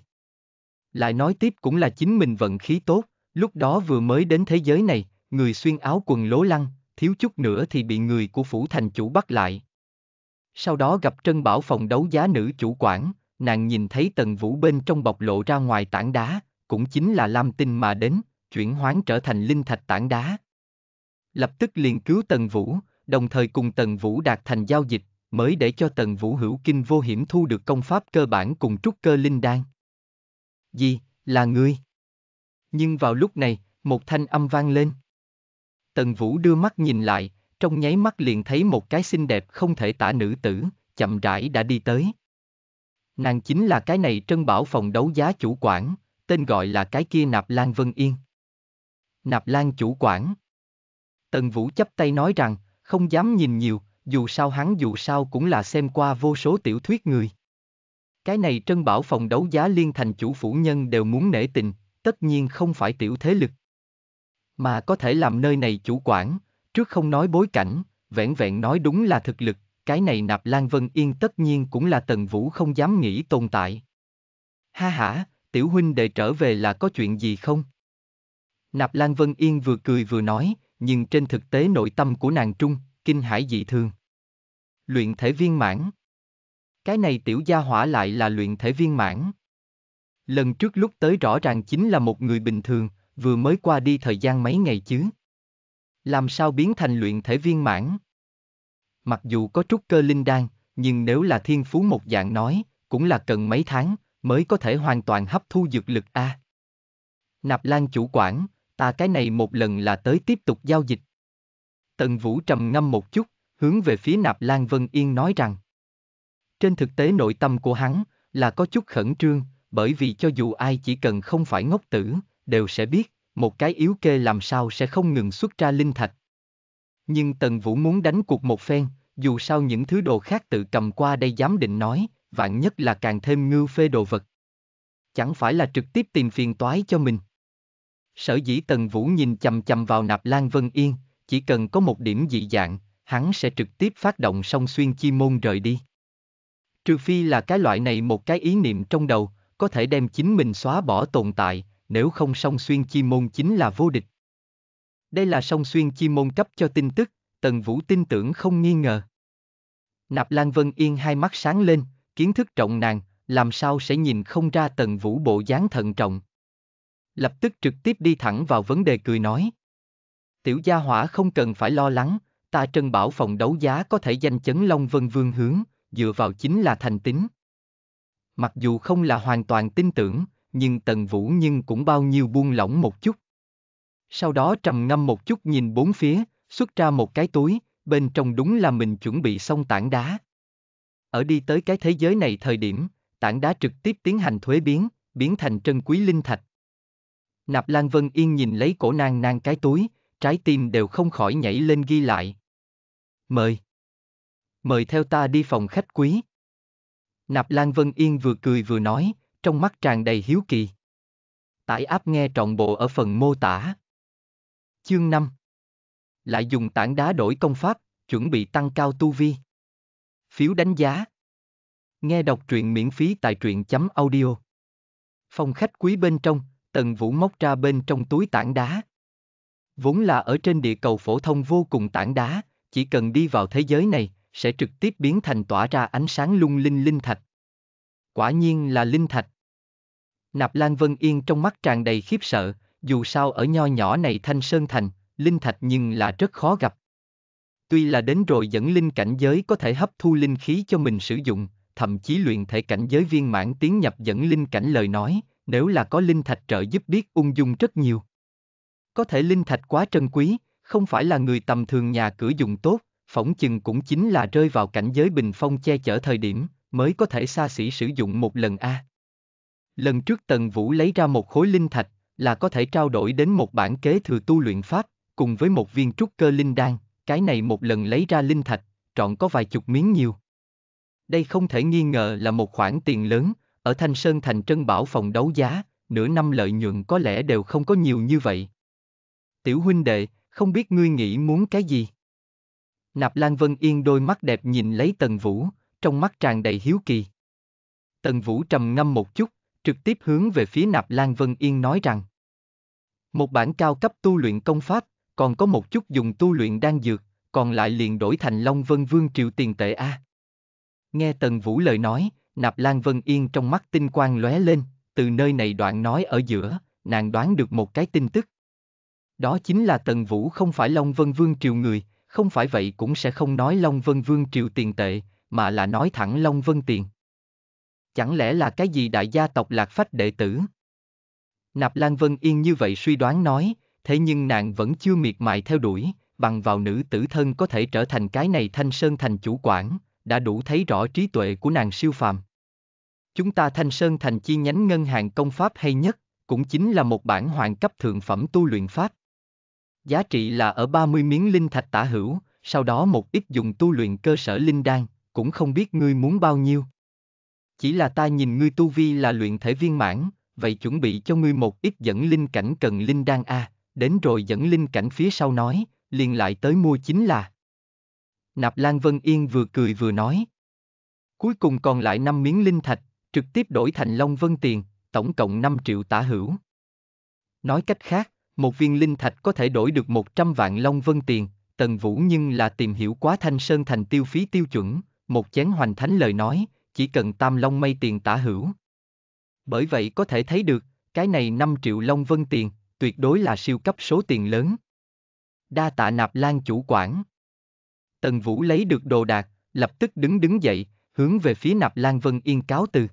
Lại nói tiếp cũng là chính mình vận khí tốt, Lúc đó vừa mới đến thế giới này, người xuyên áo quần lố lăng, thiếu chút nữa thì bị người của phủ thành chủ bắt lại. Sau đó gặp Trân Bảo phòng đấu giá nữ chủ quản, nàng nhìn thấy Tần Vũ bên trong bọc lộ ra ngoài tảng đá, cũng chính là Lam Tinh mà đến, chuyển hoán trở thành linh thạch tảng đá. Lập tức liền cứu Tần Vũ, đồng thời cùng Tần Vũ đạt thành giao dịch, mới để cho Tần Vũ hữu kinh vô hiểm thu được công pháp cơ bản cùng trúc cơ linh đan. Gì, là ngươi? Nhưng vào lúc này, một thanh âm vang lên. Tần Vũ đưa mắt nhìn lại, trong nháy mắt liền thấy một cái xinh đẹp không thể tả nữ tử, chậm rãi đã đi tới. Nàng chính là cái này trân bảo phòng đấu giá chủ quản, tên gọi là cái kia Nạp Lan Vân Yên. Nạp Lan chủ quản. Tần Vũ chấp tay nói rằng, không dám nhìn nhiều, dù sao hắn dù sao cũng là xem qua vô số tiểu thuyết người. Cái này trân bảo phòng đấu giá liên thành chủ phủ nhân đều muốn nể tình, tất nhiên không phải tiểu thế lực. Mà có thể làm nơi này chủ quản, trước không nói bối cảnh, vẹn vẹn nói đúng là thực lực, cái này nạp Lan Vân Yên tất nhiên cũng là Tần Vũ không dám nghĩ tồn tại. Ha ha, tiểu huynh đệ trở về là có chuyện gì không? Nạp Lan Vân Yên vừa cười vừa nói, nhưng trên thực tế nội tâm của nàng trung, kinh hải dị thường. Luyện thể viên mãn. Cái này tiểu gia hỏa lại là luyện thể viên mãn lần trước lúc tới rõ ràng chính là một người bình thường, vừa mới qua đi thời gian mấy ngày chứ. Làm sao biến thành luyện thể viên mãn? Mặc dù có trúc cơ linh đan, nhưng nếu là thiên phú một dạng nói, cũng là cần mấy tháng, mới có thể hoàn toàn hấp thu dược lực A. Nạp Lan chủ quản, ta cái này một lần là tới tiếp tục giao dịch. Tần Vũ trầm ngâm một chút, hướng về phía Nạp Lan Vân Yên nói rằng. Trên thực tế nội tâm của hắn là có chút khẩn trương, bởi vì cho dù ai chỉ cần không phải ngốc tử, đều sẽ biết, một cái yếu kê làm sao sẽ không ngừng xuất ra linh thạch. Nhưng Tần Vũ muốn đánh cuộc một phen, dù sao những thứ đồ khác tự cầm qua đây dám định nói, vạn nhất là càng thêm ngư phê đồ vật. Chẳng phải là trực tiếp tìm phiền toái cho mình. Sở dĩ Tần Vũ nhìn chầm chầm vào nạp Lan Vân Yên, chỉ cần có một điểm dị dạng, hắn sẽ trực tiếp phát động song xuyên chi môn rời đi. Trừ phi là cái loại này một cái ý niệm trong đầu, có thể đem chính mình xóa bỏ tồn tại, nếu không song xuyên chi môn chính là vô địch. Đây là song xuyên chi môn cấp cho tin tức, Tần Vũ tin tưởng không nghi ngờ. Nạp Lan Vân Yên hai mắt sáng lên, kiến thức trọng nàng, làm sao sẽ nhìn không ra Tần Vũ bộ dáng thận trọng. Lập tức trực tiếp đi thẳng vào vấn đề cười nói. Tiểu gia hỏa không cần phải lo lắng, ta trân bảo phòng đấu giá có thể danh chấn Long Vân Vương hướng, dựa vào chính là thành tính. Mặc dù không là hoàn toàn tin tưởng, nhưng Tần Vũ nhưng cũng bao nhiêu buông lỏng một chút. Sau đó trầm ngâm một chút nhìn bốn phía, xuất ra một cái túi, bên trong đúng là mình chuẩn bị xong tảng đá. Ở đi tới cái thế giới này thời điểm, tảng đá trực tiếp tiến hành thuế biến, biến thành trân quý linh thạch. Nạp Lan Vân Yên nhìn lấy cổ nàng nàng cái túi, trái tim đều không khỏi nhảy lên ghi lại. Mời. Mời theo ta đi phòng khách quý, Nạp Lan Vân Yên vừa cười vừa nói, trong mắt tràn đầy hiếu kỳ. Tải áp nghe trọn bộ ở phần mô tả. Chương 5 Lại dùng tảng đá đổi công pháp, chuẩn bị tăng cao tu vi. Phiếu đánh giá Nghe đọc truyện miễn phí tại truyện chấm audio. Phòng khách quý bên trong, Tần Vũ móc ra bên trong túi tảng đá. Vốn là ở trên địa cầu phổ thông vô cùng tảng đá, chỉ cần đi vào thế giới này, sẽ trực tiếp biến thành tỏa ra ánh sáng lung linh linh thạch. Quả nhiên là linh thạch. Nạp Lan Vân Yên trong mắt tràn đầy khiếp sợ, dù sao ở nho nhỏ này Thanh Sơn Thành, linh thạch nhưng là rất khó gặp. Tuy là đến rồi dẫn linh cảnh giới có thể hấp thu linh khí cho mình sử dụng, thậm chí luyện thể cảnh giới viên mãn tiến nhập dẫn linh cảnh lời nói, nếu là có linh thạch trợ giúp biết ung dung rất nhiều. Có thể linh thạch quá trân quý, không phải là người tầm thường nhà cửa dùng tốt, phỏng chừng cũng chính là rơi vào cảnh giới bình phong che chở thời điểm, mới có thể xa xỉ sử dụng một lần a. Lần trước Tần Vũ lấy ra một khối linh thạch, là có thể trao đổi đến một bản kế thừa tu luyện pháp, cùng với một viên trúc cơ linh đan, cái này một lần lấy ra linh thạch, trọn có vài chục miếng nhiều. Đây không thể nghi ngờ là một khoản tiền lớn, ở Thanh Sơn thành trân bảo phòng đấu giá, nửa năm lợi nhuận có lẽ đều không có nhiều như vậy. Tiểu huynh đệ, không biết ngươi nghĩ muốn cái gì? Nạp Lan Vân Yên đôi mắt đẹp nhìn lấy Tần Vũ, trong mắt tràn đầy hiếu kỳ. Tần Vũ trầm ngâm một chút, trực tiếp hướng về phía Nạp Lan Vân Yên nói rằng Một bản cao cấp tu luyện công pháp, còn có một chút dùng tu luyện đang dược, còn lại liền đổi thành Long Vân Vương Triệu tiền tệ A. Nghe Tần Vũ lời nói, Nạp Lan Vân Yên trong mắt tinh quang lóe lên, từ nơi này đoạn nói ở giữa, nàng đoán được một cái tin tức. Đó chính là Tần Vũ không phải Long Vân Vương Triều người, không phải vậy cũng sẽ không nói Long Vân Vương triều tiền tệ, mà là nói thẳng Long Vân tiền. Chẳng lẽ là cái gì đại gia tộc lạc phách đệ tử? Nạp Lan Vân Yên như vậy suy đoán nói, thế nhưng nàng vẫn chưa miệt mài theo đuổi, bằng vào nữ tử thân có thể trở thành cái này thanh sơn thành chủ quản, đã đủ thấy rõ trí tuệ của nàng siêu phàm. Chúng ta thanh sơn thành chi nhánh ngân hàng công pháp hay nhất, cũng chính là một bản hoàn cấp thượng phẩm tu luyện pháp, Giá trị là ở 30 miếng linh thạch tả hữu, sau đó một ít dùng tu luyện cơ sở linh đan, cũng không biết ngươi muốn bao nhiêu. Chỉ là ta nhìn ngươi tu vi là luyện thể viên mãn, vậy chuẩn bị cho ngươi một ít dẫn linh cảnh cần linh đan a, à, đến rồi dẫn linh cảnh phía sau nói, liền lại tới mua chính là. Nạp Lan Vân Yên vừa cười vừa nói. Cuối cùng còn lại 5 miếng linh thạch, trực tiếp đổi thành Long Vân Tiền, tổng cộng 5 triệu tả hữu. Nói cách khác, một viên linh thạch có thể đổi được 100 vạn long vân tiền, Tần Vũ nhưng là tìm hiểu quá Thanh Sơn thành tiêu phí tiêu chuẩn, một chén hoành thánh lời nói, chỉ cần tam long mây tiền tả hữu. Bởi vậy có thể thấy được, cái này 5 triệu long vân tiền, tuyệt đối là siêu cấp số tiền lớn. Đa tạ nạp lan chủ quản. Tần Vũ lấy được đồ đạc, lập tức đứng đứng dậy, hướng về phía nạp lan vân yên cáo từ.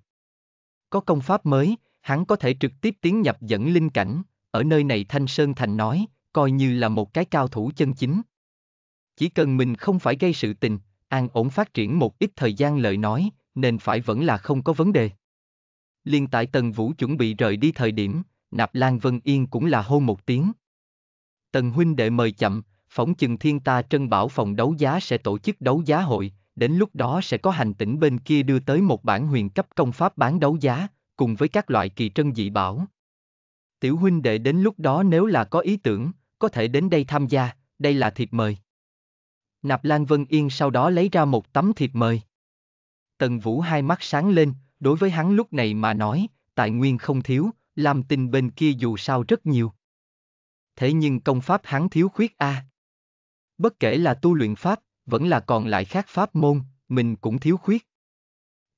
Có công pháp mới, hắn có thể trực tiếp tiến nhập dẫn linh cảnh, ở nơi này Thanh Sơn Thành nói, coi như là một cái cao thủ chân chính. Chỉ cần mình không phải gây sự tình, an ổn phát triển một ít thời gian lời nói, nên phải vẫn là không có vấn đề. Liên tại Tần Vũ chuẩn bị rời đi thời điểm, Nạp Lan Vân Yên cũng là hô một tiếng. Tần huynh đệ mời chậm, phỏng chừng thiên ta trân bảo phòng đấu giá sẽ tổ chức đấu giá hội, đến lúc đó sẽ có hành tỉnh bên kia đưa tới một bản huyền cấp công pháp bán đấu giá, cùng với các loại kỳ trân dị bảo. Tiểu huynh đệ đến lúc đó nếu là có ý tưởng, có thể đến đây tham gia, đây là thiệp mời. Nạp Lan Vân Yên sau đó lấy ra một tấm thiệp mời. Tần Vũ hai mắt sáng lên, đối với hắn lúc này mà nói, tài nguyên không thiếu, làm tình bên kia dù sao rất nhiều. Thế nhưng công pháp hắn thiếu khuyết a. Bất kể là tu luyện pháp, vẫn là còn lại khác pháp môn, mình cũng thiếu khuyết.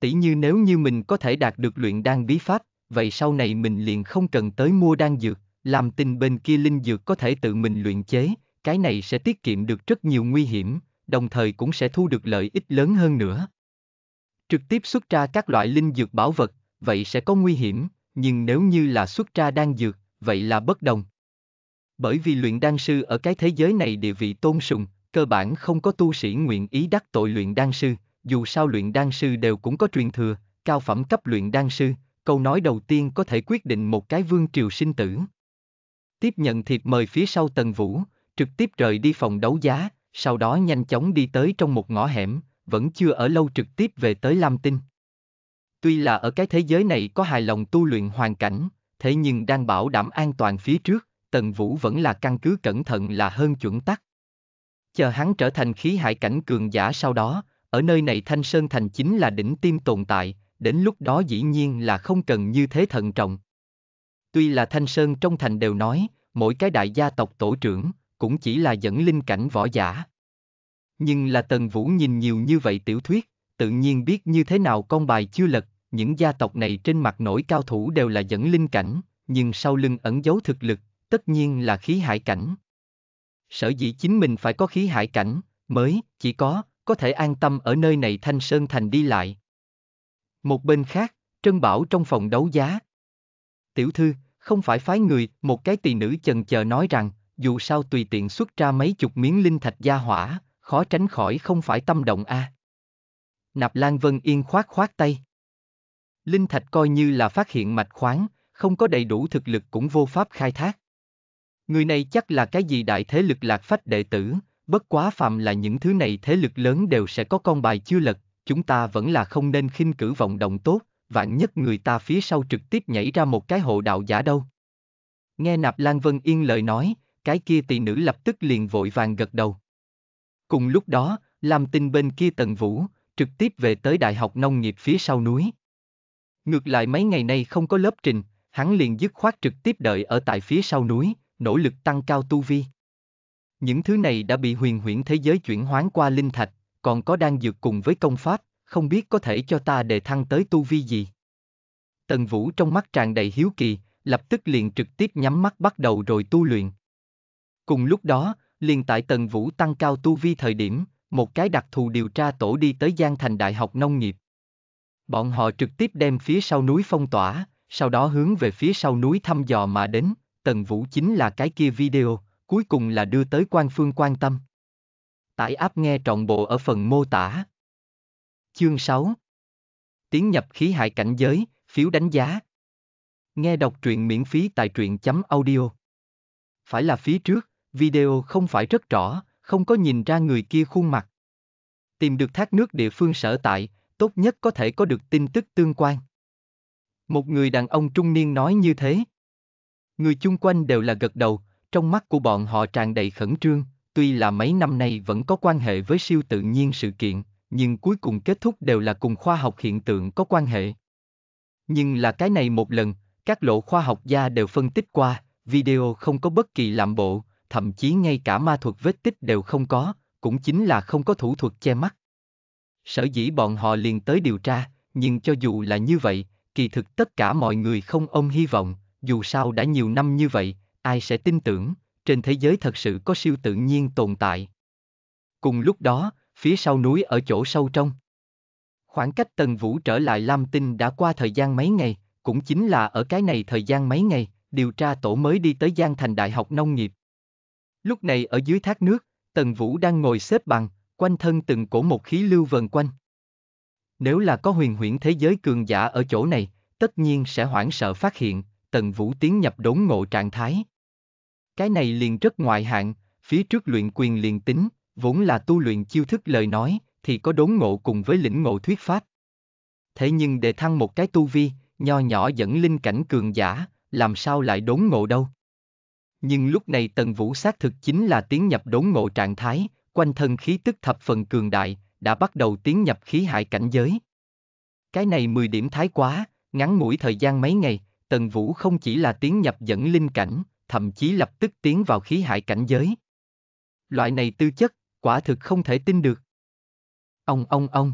Tỷ như nếu như mình có thể đạt được luyện đan bí pháp, vậy sau này mình liền không cần tới mua đan dược, làm tình bên kia linh dược có thể tự mình luyện chế, cái này sẽ tiết kiệm được rất nhiều nguy hiểm, đồng thời cũng sẽ thu được lợi ích lớn hơn nữa. Trực tiếp xuất ra các loại linh dược bảo vật, vậy sẽ có nguy hiểm, nhưng nếu như là xuất ra đan dược, vậy là bất đồng. Bởi vì luyện đan sư ở cái thế giới này địa vị tôn sùng, cơ bản không có tu sĩ nguyện ý đắc tội luyện đan sư, dù sao luyện đan sư đều cũng có truyền thừa, cao phẩm cấp luyện đan sư, câu nói đầu tiên có thể quyết định một cái vương triều sinh tử. Tiếp nhận thiệp mời phía sau Tần Vũ, trực tiếp rời đi phòng đấu giá, sau đó nhanh chóng đi tới trong một ngõ hẻm, vẫn chưa ở lâu trực tiếp về tới Lam Tinh. Tuy là ở cái thế giới này có hài lòng tu luyện hoàn cảnh, thế nhưng đang bảo đảm an toàn phía trước, Tần Vũ vẫn là căn cứ cẩn thận là hơn chuẩn tắc. Chờ hắn trở thành khí hải cảnh cường giả sau đó, ở nơi này Thanh Sơn Thành chính là đỉnh tiêm tồn tại, đến lúc đó dĩ nhiên là không cần như thế thận trọng. Tuy là Thanh Sơn trong thành đều nói, mỗi cái đại gia tộc tổ trưởng, cũng chỉ là dẫn linh cảnh võ giả. Nhưng là Tần Vũ nhìn nhiều như vậy tiểu thuyết, tự nhiên biết như thế nào con bài chưa lật, những gia tộc này trên mặt nổi cao thủ đều là dẫn linh cảnh, nhưng sau lưng ẩn giấu thực lực, tất nhiên là khí hải cảnh. Sở dĩ chính mình phải có khí hải cảnh, mới, chỉ có, có thể an tâm ở nơi này thanh sơn thành đi lại. Một bên khác, Trân Bảo trong phòng đấu giá. Tiểu thư, không phải phái người, một cái tỳ nữ chần chờ nói rằng, dù sao tùy tiện xuất ra mấy chục miếng linh thạch gia hỏa, khó tránh khỏi không phải tâm động a. À. Nạp Lan Vân Yên khoát khoát tay. Linh thạch coi như là phát hiện mạch khoáng, không có đầy đủ thực lực cũng vô pháp khai thác. Người này chắc là cái gì đại thế lực lạc phách đệ tử, bất quá phàm là những thứ này thế lực lớn đều sẽ có con bài chưa lật, chúng ta vẫn là không nên khinh cử vọng động tốt, vạn nhất người ta phía sau trực tiếp nhảy ra một cái hộ đạo giả đâu. Nghe Nạp Lan Vân Yên lời nói, cái kia tỷ nữ lập tức liền vội vàng gật đầu. Cùng lúc đó, Lam Tinh bên kia Tần Vũ, trực tiếp về tới Đại học Nông nghiệp phía sau núi. Ngược lại mấy ngày nay không có lớp trình, hắn liền dứt khoát trực tiếp đợi ở tại phía sau núi, nỗ lực tăng cao tu vi. Những thứ này đã bị huyền huyễn thế giới chuyển hoán qua linh thạch, còn có đang dược cùng với công pháp, không biết có thể cho ta đề thăng tới tu vi gì. Tần Vũ trong mắt tràn đầy hiếu kỳ, lập tức liền trực tiếp nhắm mắt bắt đầu rồi tu luyện. Cùng lúc đó, liền tại Tần Vũ tăng cao tu vi thời điểm, một cái đặc thù điều tra tổ đi tới Giang Thành Đại học Nông nghiệp. Bọn họ trực tiếp đem phía sau núi phong tỏa, sau đó hướng về phía sau núi thăm dò mà đến, Tần Vũ chính là cái kia video, cuối cùng là đưa tới quan phương quan tâm. Tải app nghe trọn bộ ở phần mô tả. Chương 6 Tiến nhập khí hại cảnh giới, phiếu đánh giá. Nghe đọc truyện miễn phí tại truyện.audio. chấm Phải là phía trước, video không phải rất rõ, không có nhìn ra người kia khuôn mặt. Tìm được thác nước địa phương sở tại, tốt nhất có thể có được tin tức tương quan. Một người đàn ông trung niên nói như thế. Người chung quanh đều là gật đầu, trong mắt của bọn họ tràn đầy khẩn trương, tuy là mấy năm nay vẫn có quan hệ với siêu tự nhiên sự kiện, nhưng cuối cùng kết thúc đều là cùng khoa học hiện tượng có quan hệ. Nhưng là cái này một lần, các lộ khoa học gia đều phân tích qua, video không có bất kỳ lạm bộ, thậm chí ngay cả ma thuật vết tích đều không có, cũng chính là không có thủ thuật che mắt. Sở dĩ bọn họ liền tới điều tra, nhưng cho dù là như vậy, kỳ thực tất cả mọi người không ôm hy vọng, dù sao đã nhiều năm như vậy, ai sẽ tin tưởng, trên thế giới thật sự có siêu tự nhiên tồn tại. Cùng lúc đó, phía sau núi ở chỗ sâu trong. Khoảng cách Tần Vũ trở lại Lam Tinh đã qua thời gian mấy ngày, cũng chính là ở cái này thời gian mấy ngày, điều tra tổ mới đi tới Giang Thành Đại học Nông nghiệp. Lúc này ở dưới thác nước, Tần Vũ đang ngồi xếp bằng, quanh thân từng cổ một khí lưu vần quanh. Nếu là có huyền huyễn thế giới cường giả ở chỗ này, tất nhiên sẽ hoảng sợ phát hiện, Tần Vũ tiến nhập đốn ngộ trạng thái. Cái này liền rất ngoại hạng, phía trước luyện quyền liền tính, vốn là tu luyện chiêu thức lời nói, thì có đốn ngộ cùng với lĩnh ngộ thuyết pháp. Thế nhưng để thăng một cái tu vi, nho nhỏ dẫn linh cảnh cường giả, làm sao lại đốn ngộ đâu. Nhưng lúc này Tần Vũ xác thực chính là tiến nhập đốn ngộ trạng thái, quanh thân khí tức thập phần cường đại, đã bắt đầu tiến nhập khí hải cảnh giới. Cái này 10 điểm thái quá, ngắn ngủi thời gian mấy ngày, Tần Vũ không chỉ là tiến nhập dẫn linh cảnh, thậm chí lập tức tiến vào khí hải cảnh giới. Loại này tư chất, quả thực không thể tin được. Ông ông ông.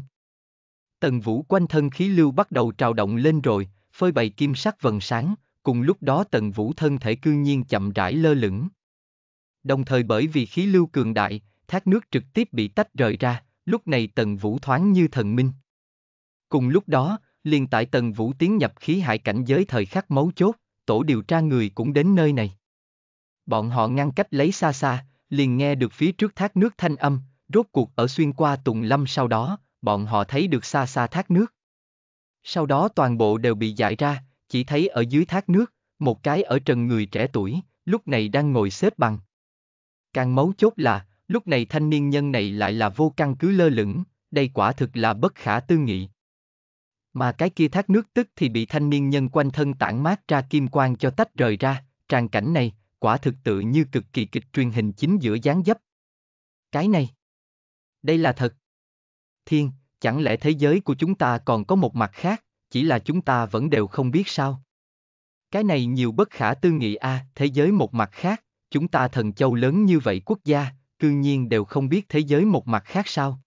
Tần Vũ quanh thân khí lưu bắt đầu trào động lên rồi, phơi bày kim sắc vần sáng, cùng lúc đó Tần Vũ thân thể cư nhiên chậm rãi lơ lửng. Đồng thời bởi vì khí lưu cường đại, thác nước trực tiếp bị tách rời ra, lúc này Tần Vũ thoáng như thần minh. Cùng lúc đó, liền tại Tần Vũ tiến nhập khí hải cảnh giới thời khắc mấu chốt, tổ điều tra người cũng đến nơi này bọn họ ngăn cách lấy xa xa, liền nghe được phía trước thác nước thanh âm, rốt cuộc ở xuyên qua tùng lâm sau đó, bọn họ thấy được xa xa thác nước. Sau đó toàn bộ đều bị giải ra, chỉ thấy ở dưới thác nước, một cái ở trần người trẻ tuổi, lúc này đang ngồi xếp bằng. Càng máu chốt là, lúc này thanh niên nhân này lại là vô căn cứ lơ lửng, đây quả thực là bất khả tư nghị. Mà cái kia thác nước tức thì bị thanh niên nhân quanh thân tản mát ra kim quang cho tách rời ra, tràn cảnh này, quả thực tự như cực kỳ kịch truyền hình chính giữa dáng dấp. Cái này, đây là thật. Thiên, chẳng lẽ thế giới của chúng ta còn có một mặt khác, chỉ là chúng ta vẫn đều không biết sao? Cái này nhiều bất khả tư nghị a, à, thế giới một mặt khác, chúng ta thần châu lớn như vậy quốc gia, cư nhiên đều không biết thế giới một mặt khác sao?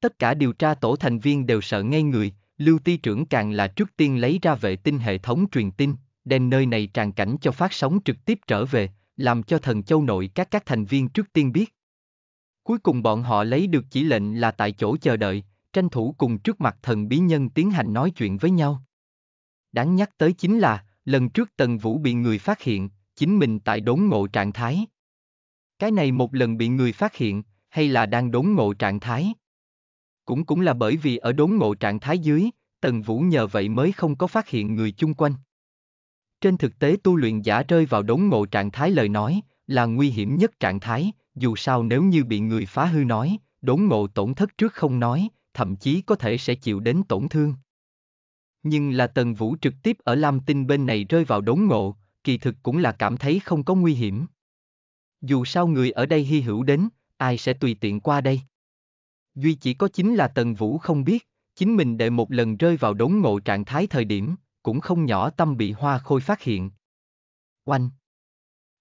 Tất cả điều tra tổ thành viên đều sợ ngay người, Lưu Ti trưởng càng là trước tiên lấy ra vệ tinh hệ thống truyền tin, đem nơi này tràn cảnh cho phát sóng trực tiếp trở về, làm cho thần châu nội các các thành viên trước tiên biết. Cuối cùng bọn họ lấy được chỉ lệnh là tại chỗ chờ đợi, tranh thủ cùng trước mặt thần bí nhân tiến hành nói chuyện với nhau. Đáng nhắc tới chính là, lần trước Tần Vũ bị người phát hiện, chính mình tại đốn ngộ trạng thái. Cái này một lần bị người phát hiện, hay là đang đốn ngộ trạng thái? Cũng cũng là bởi vì ở đốn ngộ trạng thái dưới, Tần Vũ nhờ vậy mới không có phát hiện người chung quanh. Trên thực tế tu luyện giả rơi vào đống ngộ trạng thái lời nói, là nguy hiểm nhất trạng thái, dù sao nếu như bị người phá hư nói, đốn ngộ tổn thất trước không nói, thậm chí có thể sẽ chịu đến tổn thương. Nhưng là Tần Vũ trực tiếp ở Lam Tinh bên này rơi vào đốn ngộ, kỳ thực cũng là cảm thấy không có nguy hiểm. Dù sao người ở đây hy hữu đến, ai sẽ tùy tiện qua đây. Duy chỉ có chính là Tần Vũ không biết, chính mình để một lần rơi vào đốn ngộ trạng thái thời điểm, cũng không nhỏ tâm bị hoa khôi phát hiện. Oanh!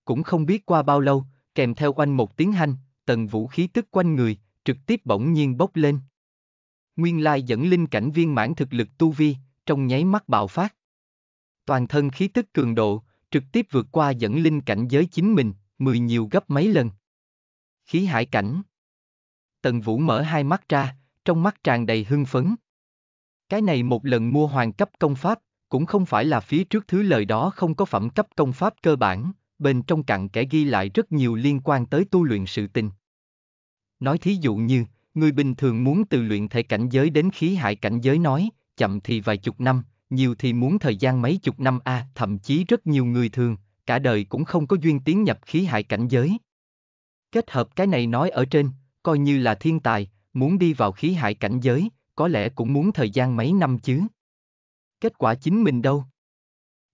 Cũng không biết qua bao lâu, kèm theo oanh một tiếng hanh, tần vũ khí tức quanh người, trực tiếp bỗng nhiên bốc lên. Nguyên lai dẫn linh cảnh viên mãn thực lực tu vi, trong nháy mắt bạo phát. Toàn thân khí tức cường độ, trực tiếp vượt qua dẫn linh cảnh giới chính mình, mười nhiều gấp mấy lần. Khí hải cảnh. Tần Vũ mở hai mắt ra, trong mắt tràn đầy hưng phấn. Cái này một lần mua hoàng cấp công pháp, cũng không phải là phía trước thứ lời đó không có phẩm cấp công pháp cơ bản, bên trong cặn kẽ ghi lại rất nhiều liên quan tới tu luyện sự tình. Nói thí dụ như, người bình thường muốn từ luyện thể cảnh giới đến khí hải cảnh giới nói, chậm thì vài chục năm, nhiều thì muốn thời gian mấy chục năm a, à, thậm chí rất nhiều người thường, cả đời cũng không có duyên tiến nhập khí hải cảnh giới. Kết hợp cái này nói ở trên, coi như là thiên tài, muốn đi vào khí hải cảnh giới, có lẽ cũng muốn thời gian mấy năm chứ kết quả chính mình đâu.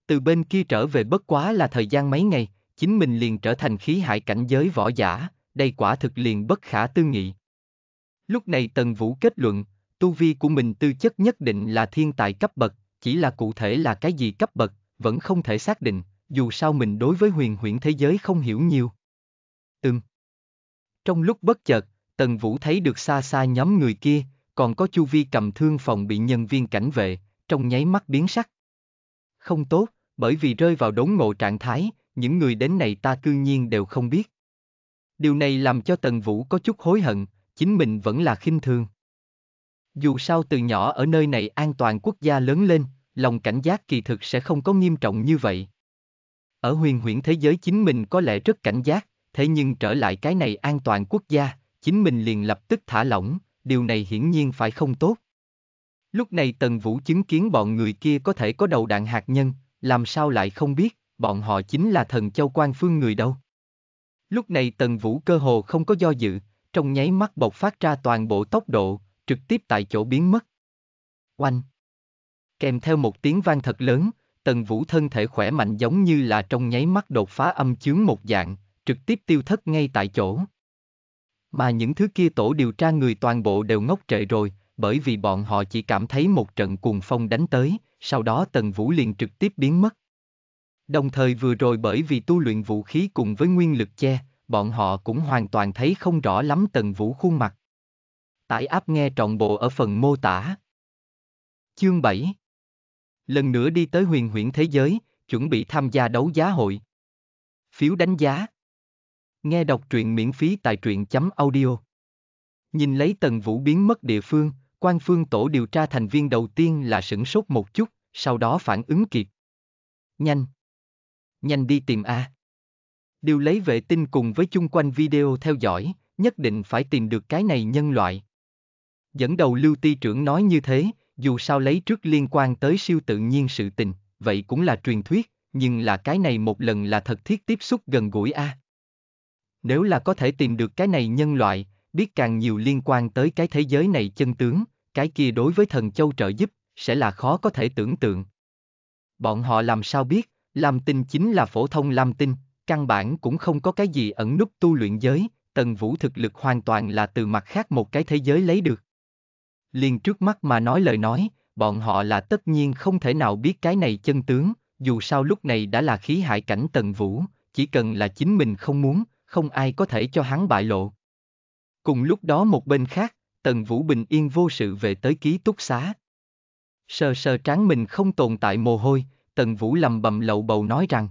Từ bên kia trở về bất quá là thời gian mấy ngày, chính mình liền trở thành khí hải cảnh giới võ giả, đây quả thực liền bất khả tư nghị. Lúc này Tần Vũ kết luận, tu vi của mình tư chất nhất định là thiên tài cấp bậc, chỉ là cụ thể là cái gì cấp bậc, vẫn không thể xác định, dù sao mình đối với huyền huyễn thế giới không hiểu nhiều. Ừm. Trong lúc bất chợt, Tần Vũ thấy được xa xa nhóm người kia, còn có Chu Vi cầm thương phòng bị nhân viên cảnh vệ, trong nháy mắt biến sắc. Không tốt, bởi vì rơi vào đốn ngộ trạng thái, những người đến này ta cư nhiên đều không biết. Điều này làm cho Tần Vũ có chút hối hận, chính mình vẫn là khinh thường. Dù sao từ nhỏ ở nơi này an toàn quốc gia lớn lên, lòng cảnh giác kỳ thực sẽ không có nghiêm trọng như vậy. Ở huyền huyễn thế giới chính mình có lẽ rất cảnh giác, thế nhưng trở lại cái này an toàn quốc gia, chính mình liền lập tức thả lỏng, điều này hiển nhiên phải không tốt. Lúc này Tần Vũ chứng kiến bọn người kia có thể có đầu đạn hạt nhân, làm sao lại không biết, bọn họ chính là thần châu quan phương người đâu. Lúc này Tần Vũ cơ hồ không có do dự, trong nháy mắt bộc phát ra toàn bộ tốc độ, trực tiếp tại chỗ biến mất. Oanh! Kèm theo một tiếng vang thật lớn, Tần Vũ thân thể khỏe mạnh giống như là trong nháy mắt đột phá âm chướng một dạng, trực tiếp tiêu thất ngay tại chỗ. Mà những thứ kia tổ điều tra người toàn bộ đều ngốc trệ rồi, bởi vì bọn họ chỉ cảm thấy một trận cuồng phong đánh tới, sau đó Tần Vũ liền trực tiếp biến mất. Đồng thời vừa rồi bởi vì tu luyện vũ khí cùng với nguyên lực che, bọn họ cũng hoàn toàn thấy không rõ lắm Tần Vũ khuôn mặt. Tải áp nghe trọn bộ ở phần mô tả. Chương 7 Lần nữa đi tới huyền huyễn thế giới, chuẩn bị tham gia đấu giá hội. Phiếu đánh giá Nghe đọc truyện miễn phí tại truyện chấm audio. Nhìn lấy Tần Vũ biến mất địa phương, quan phương tổ điều tra thành viên đầu tiên là sửng sốt một chút, sau đó phản ứng kịp. Nhanh! Nhanh đi tìm A. Điều lấy vệ tinh cùng với chung quanh video theo dõi, nhất định phải tìm được cái này nhân loại. Dẫn đầu Lưu Ti trưởng nói như thế, dù sao lấy trước liên quan tới siêu tự nhiên sự tình, vậy cũng là truyền thuyết, nhưng là cái này một lần là thật thiết tiếp xúc gần gũi A. Nếu là có thể tìm được cái này nhân loại, biết càng nhiều liên quan tới cái thế giới này chân tướng, cái kia đối với thần châu trợ giúp, sẽ là khó có thể tưởng tượng. Bọn họ làm sao biết, Lam Tinh chính là phổ thông Lam Tinh, căn bản cũng không có cái gì ẩn núp tu luyện giới, tần vũ thực lực hoàn toàn là từ mặt khác một cái thế giới lấy được. Liền trước mắt mà nói lời nói, bọn họ là tất nhiên không thể nào biết cái này chân tướng, dù sao lúc này đã là khí hại cảnh tần vũ, chỉ cần là chính mình không muốn, không ai có thể cho hắn bại lộ. Cùng lúc đó một bên khác, Tần Vũ bình yên vô sự về tới ký túc xá. Sờ sờ trán mình không tồn tại mồ hôi, Tần Vũ lầm bầm lậu bầu nói rằng.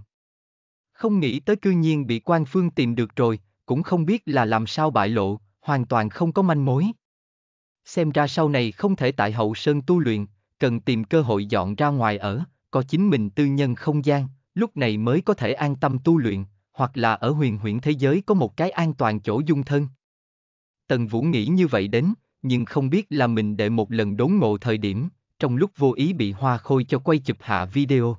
Không nghĩ tới cư nhiên bị quan phương tìm được rồi, cũng không biết là làm sao bại lộ, hoàn toàn không có manh mối. Xem ra sau này không thể tại hậu sơn tu luyện, cần tìm cơ hội dọn ra ngoài ở, có chính mình tư nhân không gian, lúc này mới có thể an tâm tu luyện, hoặc là ở huyền huyễn thế giới có một cái an toàn chỗ dung thân. Tần Vũ nghĩ như vậy đến, nhưng không biết là mình để một lần đốn ngộ thời điểm, trong lúc vô ý bị Hoa Khôi cho quay chụp hạ video.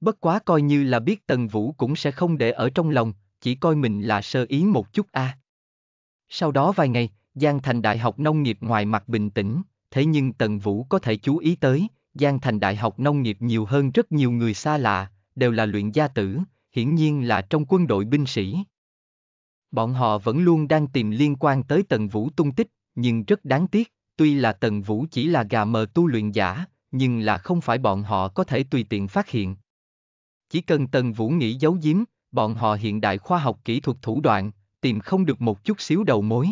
Bất quá coi như là biết Tần Vũ cũng sẽ không để ở trong lòng, chỉ coi mình là sơ ý một chút a. À. Sau đó vài ngày, Giang Thành Đại học Nông nghiệp ngoài mặt bình tĩnh, thế nhưng Tần Vũ có thể chú ý tới, Giang Thành Đại học Nông nghiệp nhiều hơn rất nhiều người xa lạ, đều là luyện gia tử, hiển nhiên là trong quân đội binh sĩ. Bọn họ vẫn luôn đang tìm liên quan tới Tần Vũ tung tích, nhưng rất đáng tiếc, tuy là Tần Vũ chỉ là gà mờ tu luyện giả, nhưng là không phải bọn họ có thể tùy tiện phát hiện. Chỉ cần Tần Vũ nghĩ giấu giếm, bọn họ hiện đại khoa học kỹ thuật thủ đoạn, tìm không được một chút xíu đầu mối.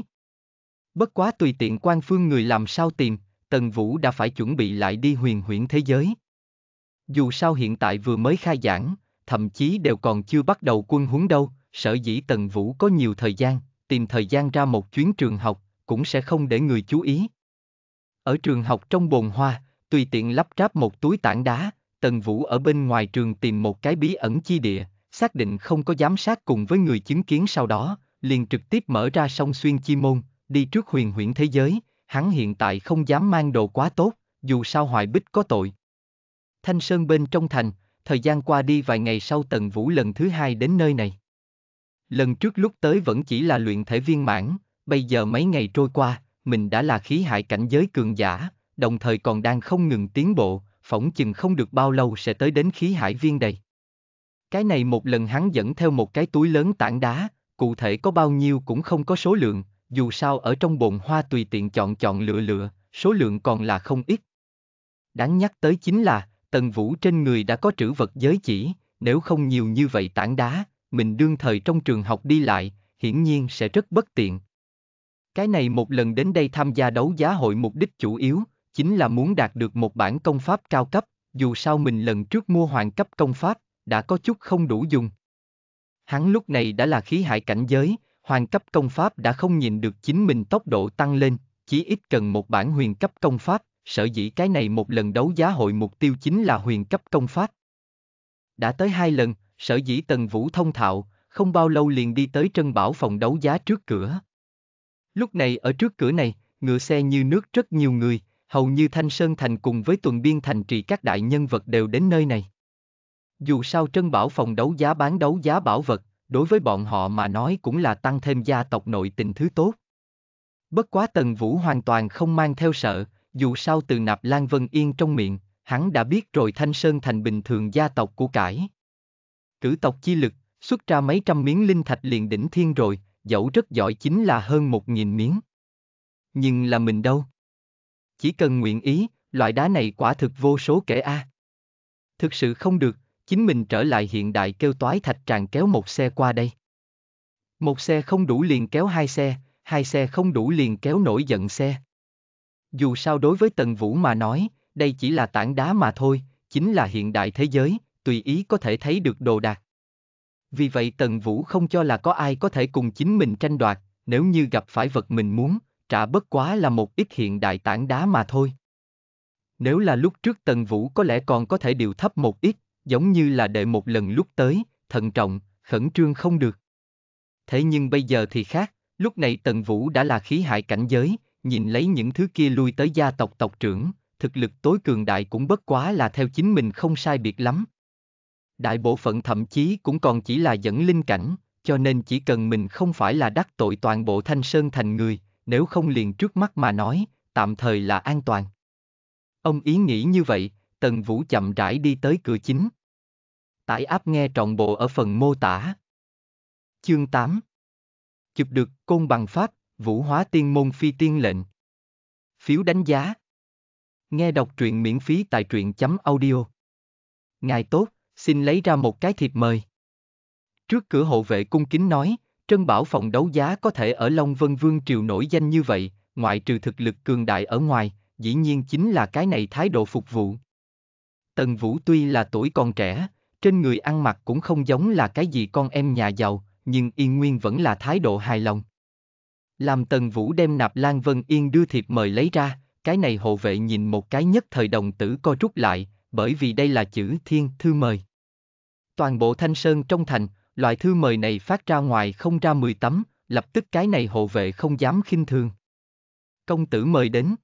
Bất quá tùy tiện quan phương người làm sao tìm, Tần Vũ đã phải chuẩn bị lại đi huyền huyễn thế giới. Dù sao hiện tại vừa mới khai giảng, thậm chí đều còn chưa bắt đầu quân huấn đâu, sở dĩ Tần Vũ có nhiều thời gian, tìm thời gian ra một chuyến trường học, cũng sẽ không để người chú ý. Ở trường học trong bồn hoa, tùy tiện lắp ráp một túi tảng đá, Tần Vũ ở bên ngoài trường tìm một cái bí ẩn chi địa, xác định không có giám sát cùng với người chứng kiến sau đó, liền trực tiếp mở ra sông Xuyên Chi Môn, đi trước huyền huyễn thế giới, hắn hiện tại không dám mang đồ quá tốt, dù sao hoài bích có tội. Thanh Sơn bên trong thành, thời gian qua đi vài ngày sau Tần Vũ lần thứ hai đến nơi này. Lần trước lúc tới vẫn chỉ là luyện thể viên mãn, bây giờ mấy ngày trôi qua, mình đã là khí hải cảnh giới cường giả, đồng thời còn đang không ngừng tiến bộ, phỏng chừng không được bao lâu sẽ tới đến khí hải viên đầy. Cái này một lần hắn dẫn theo một cái túi lớn tảng đá, cụ thể có bao nhiêu cũng không có số lượng, dù sao ở trong bồn hoa tùy tiện chọn chọn lựa lựa, số lượng còn là không ít. Đáng nhắc tới chính là, tần vũ trên người đã có trữ vật giới chỉ, nếu không nhiều như vậy tảng đá, mình đương thời trong trường học đi lại, hiển nhiên sẽ rất bất tiện. Cái này một lần đến đây tham gia đấu giá hội mục đích chủ yếu, chính là muốn đạt được một bản công pháp cao cấp, dù sao mình lần trước mua hoàng cấp công pháp, đã có chút không đủ dùng. Hắn lúc này đã là khí hải cảnh giới, hoàng cấp công pháp đã không nhìn được chính mình tốc độ tăng lên, chỉ ít cần một bản huyền cấp công pháp, sở dĩ cái này một lần đấu giá hội mục tiêu chính là huyền cấp công pháp. Đã tới hai lần, Sở dĩ Tần Vũ thông thạo, không bao lâu liền đi tới Trân Bảo phòng đấu giá trước cửa. Lúc này ở trước cửa này, ngựa xe như nước rất nhiều người, hầu như Thanh Sơn Thành cùng với tuần biên thành trì các đại nhân vật đều đến nơi này. Dù sao Trân Bảo phòng đấu giá bán đấu giá bảo vật, đối với bọn họ mà nói cũng là tăng thêm gia tộc nội tình thứ tốt. Bất quá Tần Vũ hoàn toàn không mang theo sợ, dù sao từ nạp Lan Vân Yên trong miệng, hắn đã biết rồi Thanh Sơn Thành bình thường gia tộc của cải cử tộc chi lực, xuất ra mấy trăm miếng linh thạch liền đỉnh thiên rồi, dẫu rất giỏi chính là hơn một nghìn miếng. Nhưng là mình đâu? Chỉ cần nguyện ý, loại đá này quả thực vô số kể a. À. Thực sự không được, chính mình trở lại hiện đại kêu toái thạch tràn kéo một xe qua đây. Một xe không đủ liền kéo hai xe, hai xe không đủ liền kéo nổi giận xe. Dù sao đối với Tần Vũ mà nói, đây chỉ là tảng đá mà thôi, chính là hiện đại thế giới, tùy ý có thể thấy được đồ đạc. Vì vậy Tần Vũ không cho là có ai có thể cùng chính mình tranh đoạt, nếu như gặp phải vật mình muốn, trả bất quá là một ít hiện đại tảng đá mà thôi. Nếu là lúc trước Tần Vũ có lẽ còn có thể điều thấp một ít, giống như là đệ một lần lúc tới, thận trọng, khẩn trương không được. Thế nhưng bây giờ thì khác, lúc này Tần Vũ đã là khí hại cảnh giới, nhìn lấy những thứ kia lui tới gia tộc tộc trưởng, thực lực tối cường đại cũng bất quá là theo chính mình không sai biệt lắm, đại bộ phận thậm chí cũng còn chỉ là dẫn linh cảnh, cho nên chỉ cần mình không phải là đắc tội toàn bộ Thanh Sơn thành người, nếu không liền trước mắt mà nói, tạm thời là an toàn. Ông ý nghĩ như vậy, Tần Vũ chậm rãi đi tới cửa chính. Tải áp nghe trọn bộ ở phần mô tả. Chương 8 Chụp được côn bằng pháp, vũ hóa tiên môn phi tiên lệnh. Phiếu đánh giá Nghe đọc truyện miễn phí tại truyện chấm audio. Ngài tốt, xin lấy ra một cái thiệp mời. Trước cửa hộ vệ cung kính nói, Trân Bảo phòng đấu giá có thể ở Long Vân Vương triều nổi danh như vậy, ngoại trừ thực lực cường đại ở ngoài, dĩ nhiên chính là cái này thái độ phục vụ. Tần Vũ tuy là tuổi còn trẻ, trên người ăn mặc cũng không giống là cái gì con em nhà giàu, nhưng Yên Nguyên vẫn là thái độ hài lòng. Làm Tần Vũ đem Nạp Lan Vân Yên đưa thiệp mời lấy ra, cái này hộ vệ nhìn một cái nhất thời đồng tử co rút lại, bởi vì đây là chữ thiên thư mời toàn bộ Thanh Sơn trong thành, loại thư mời này phát ra ngoài không ra 10 tấm, lập tức cái này hộ vệ không dám khinh thường. Công tử mời đến.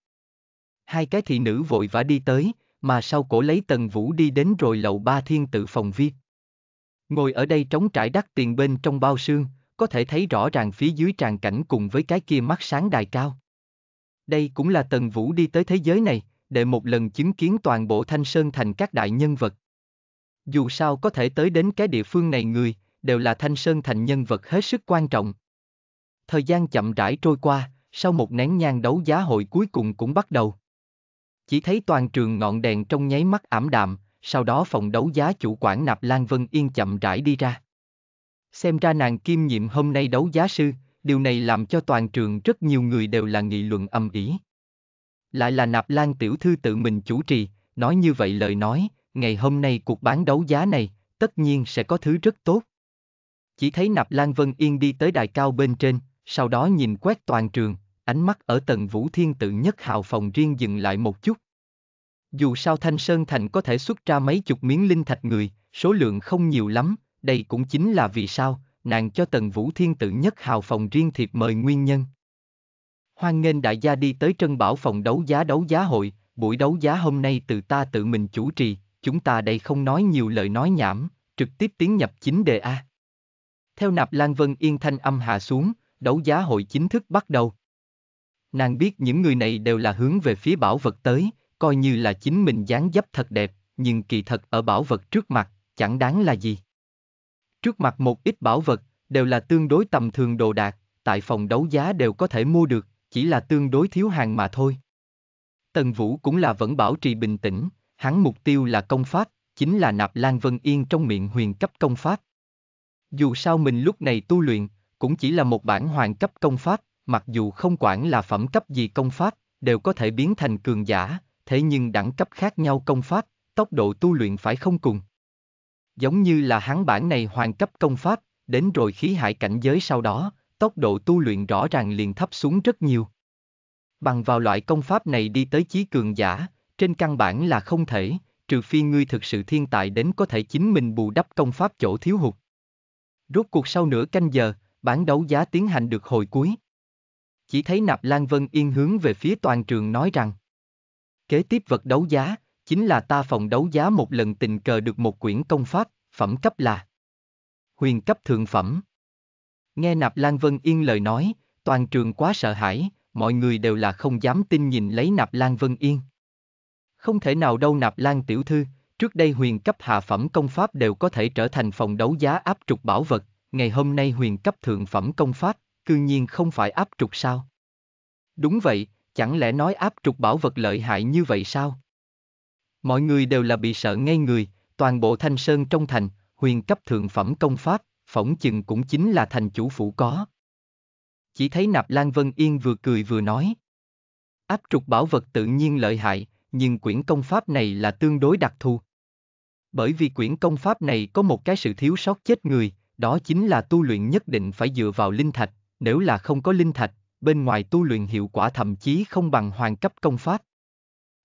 Hai cái thị nữ vội vã đi tới, mà sau cổ lấy tần vũ đi đến rồi lầu ba thiên tự phòng viết. Ngồi ở đây trống trải đắt tiền bên trong bao sương, có thể thấy rõ ràng phía dưới tràn cảnh cùng với cái kia mắt sáng đài cao. Đây cũng là tần vũ đi tới thế giới này, để một lần chứng kiến toàn bộ thanh sơn thành các đại nhân vật dù sao có thể tới đến cái địa phương này người, đều là Thanh Sơn Thành nhân vật hết sức quan trọng. Thời gian chậm rãi trôi qua, sau một nén nhang đấu giá hội cuối cùng cũng bắt đầu. Chỉ thấy toàn trường ngọn đèn trong nháy mắt ảm đạm, sau đó phòng đấu giá chủ quản Nạp Lan Vân Yên chậm rãi đi ra. Xem ra nàng Kim nhiệm hôm nay đấu giá sư, điều này làm cho toàn trường rất nhiều người đều là nghị luận âm ỉ. Lại là Nạp Lan Tiểu Thư tự mình chủ trì, nói như vậy lời nói, ngày hôm nay cuộc bán đấu giá này, tất nhiên sẽ có thứ rất tốt. Chỉ thấy Nạp Lan Vân Yên đi tới đài cao bên trên, sau đó nhìn quét toàn trường, ánh mắt ở tầng Vũ Thiên tự nhất hào phòng riêng dừng lại một chút. Dù sao Thanh Sơn Thành có thể xuất ra mấy chục miếng linh thạch người, số lượng không nhiều lắm, đây cũng chính là vì sao, nàng cho tầng Vũ Thiên tự nhất hào phòng riêng thiệp mời nguyên nhân. Hoan nghênh đại gia đi tới Trân Bảo phòng đấu giá đấu giá hội, buổi đấu giá hôm nay từ ta tự mình chủ trì, chúng ta đây không nói nhiều lời nói nhảm, trực tiếp tiến nhập chính đề A. Theo nạp Lan Vân Yên thanh âm hạ xuống, đấu giá hội chính thức bắt đầu. Nàng biết những người này đều là hướng về phía bảo vật tới, coi như là chính mình dáng dấp thật đẹp, nhưng kỳ thật ở bảo vật trước mặt, chẳng đáng là gì. Trước mặt một ít bảo vật, đều là tương đối tầm thường đồ đạc, tại phòng đấu giá đều có thể mua được, chỉ là tương đối thiếu hàng mà thôi. Tần Vũ cũng là vẫn bảo trì bình tĩnh, Hắn mục tiêu là công pháp, chính là nạp Lan Vân Yên trong miệng huyền cấp công pháp. Dù sao mình lúc này tu luyện, cũng chỉ là một bản hoàn cấp công pháp, mặc dù không quản là phẩm cấp gì công pháp, đều có thể biến thành cường giả, thế nhưng đẳng cấp khác nhau công pháp, tốc độ tu luyện phải không cùng. Giống như là hắn bản này hoàn cấp công pháp, đến rồi khí hải cảnh giới sau đó, tốc độ tu luyện rõ ràng liền thấp xuống rất nhiều. Bằng vào loại công pháp này đi tới chí cường giả, trên căn bản là không thể, trừ phi ngươi thực sự thiên tài đến có thể chính mình bù đắp công pháp chỗ thiếu hụt. Rốt cuộc sau nửa canh giờ, bản đấu giá tiến hành được hồi cuối. Chỉ thấy Nạp Lan Vân Yên hướng về phía toàn trường nói rằng Kế tiếp vật đấu giá, chính là ta phòng đấu giá một lần tình cờ được một quyển công pháp, phẩm cấp là Huyền cấp thượng phẩm. Nghe Nạp Lan Vân Yên lời nói, toàn trường quá sợ hãi, mọi người đều là không dám tin nhìn lấy Nạp Lan Vân Yên. Không thể nào đâu nạp lan tiểu thư, trước đây huyền cấp hạ phẩm công pháp đều có thể trở thành phòng đấu giá áp trục bảo vật, ngày hôm nay huyền cấp thượng phẩm công pháp, cư nhiên không phải áp trục sao? Đúng vậy, chẳng lẽ nói áp trục bảo vật lợi hại như vậy sao? Mọi người đều là bị sợ ngay người, toàn bộ thanh sơn trong thành, huyền cấp thượng phẩm công pháp, phỏng chừng cũng chính là thành chủ phủ có. Chỉ thấy Nạp Lan Vân Yên vừa cười vừa nói. Áp trục bảo vật tự nhiên lợi hại, nhưng quyển công pháp này là tương đối đặc thù. Bởi vì quyển công pháp này có một cái sự thiếu sót chết người, đó chính là tu luyện nhất định phải dựa vào linh thạch, nếu là không có linh thạch, bên ngoài tu luyện hiệu quả thậm chí không bằng hoàng cấp công pháp.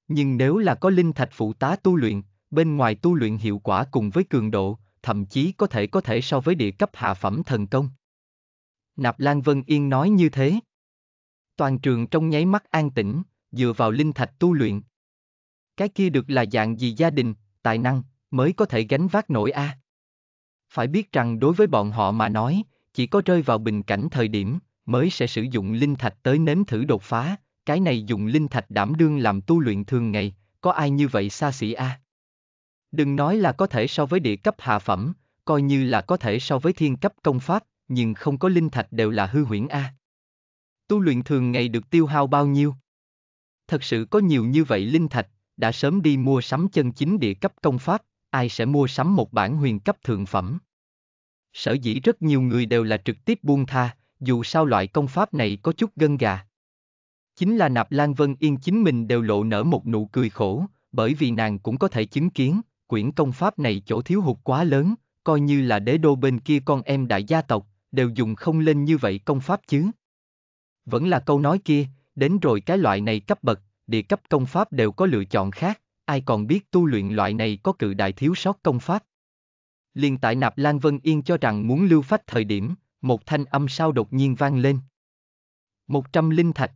Nhưng nếu là có linh thạch phụ tá tu luyện, bên ngoài tu luyện hiệu quả cùng với cường độ, thậm chí có thể có thể so với địa cấp hạ phẩm thần công. Nạp Lan Vân Yên nói như thế. Toàn trường trong nháy mắt an tĩnh, dựa vào linh thạch tu luyện, cái kia được là dạng gì gia đình, tài năng, mới có thể gánh vác nổi a. À? Phải biết rằng đối với bọn họ mà nói, chỉ có rơi vào bình cảnh thời điểm, mới sẽ sử dụng linh thạch tới nếm thử đột phá, cái này dùng linh thạch đảm đương làm tu luyện thường ngày, có ai như vậy xa xỉ a? À? Đừng nói là có thể so với địa cấp hạ phẩm, coi như là có thể so với thiên cấp công pháp, nhưng không có linh thạch đều là hư huyễn a. À. Tu luyện thường ngày được tiêu hao bao nhiêu? Thật sự có nhiều như vậy linh thạch, đã sớm đi mua sắm chân chính địa cấp công pháp, ai sẽ mua sắm một bản huyền cấp thượng phẩm. Sở dĩ rất nhiều người đều là trực tiếp buông tha, dù sao loại công pháp này có chút gân gà. Chính là Nạp Lan Vân Yên chính mình đều lộ nở một nụ cười khổ, bởi vì nàng cũng có thể chứng kiến, quyển công pháp này chỗ thiếu hụt quá lớn, coi như là đế đô bên kia con em đại gia tộc, đều dùng không lên như vậy công pháp chứ. Vẫn là câu nói kia, đến rồi cái loại này cấp bậc, địa cấp công pháp đều có lựa chọn khác, ai còn biết tu luyện loại này có cự đại thiếu sót công pháp. Liên tại Nạp Lan Vân Yên cho rằng muốn lưu phách thời điểm, một thanh âm sao đột nhiên vang lên. Một trăm linh thạch.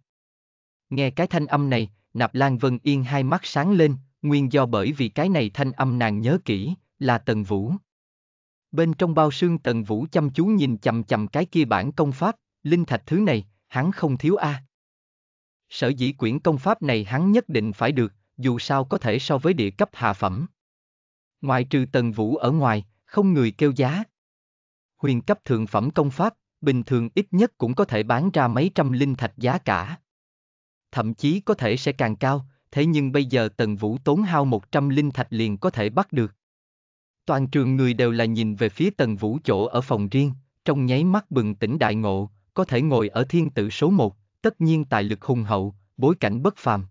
Nghe cái thanh âm này, Nạp Lan Vân Yên hai mắt sáng lên, nguyên do bởi vì cái này thanh âm nàng nhớ kỹ, là Tần Vũ. Bên trong bao xương Tần Vũ chăm chú nhìn chầm chầm cái kia bản công pháp, linh thạch thứ này, hắn không thiếu a. À sở dĩ quyển công pháp này hắn nhất định phải được, dù sao có thể so với địa cấp hạ phẩm. Ngoài trừ tần vũ ở ngoài, không người kêu giá. Huyền cấp thượng phẩm công pháp, bình thường ít nhất cũng có thể bán ra mấy trăm linh thạch giá cả. Thậm chí có thể sẽ càng cao, thế nhưng bây giờ tần vũ tốn hao một trăm linh thạch liền có thể bắt được. Toàn trường người đều là nhìn về phía tần vũ chỗ ở phòng riêng, trong nháy mắt bừng tỉnh đại ngộ, có thể ngồi ở thiên tử số một tất nhiên tài lực hùng hậu, bối cảnh bất phàm.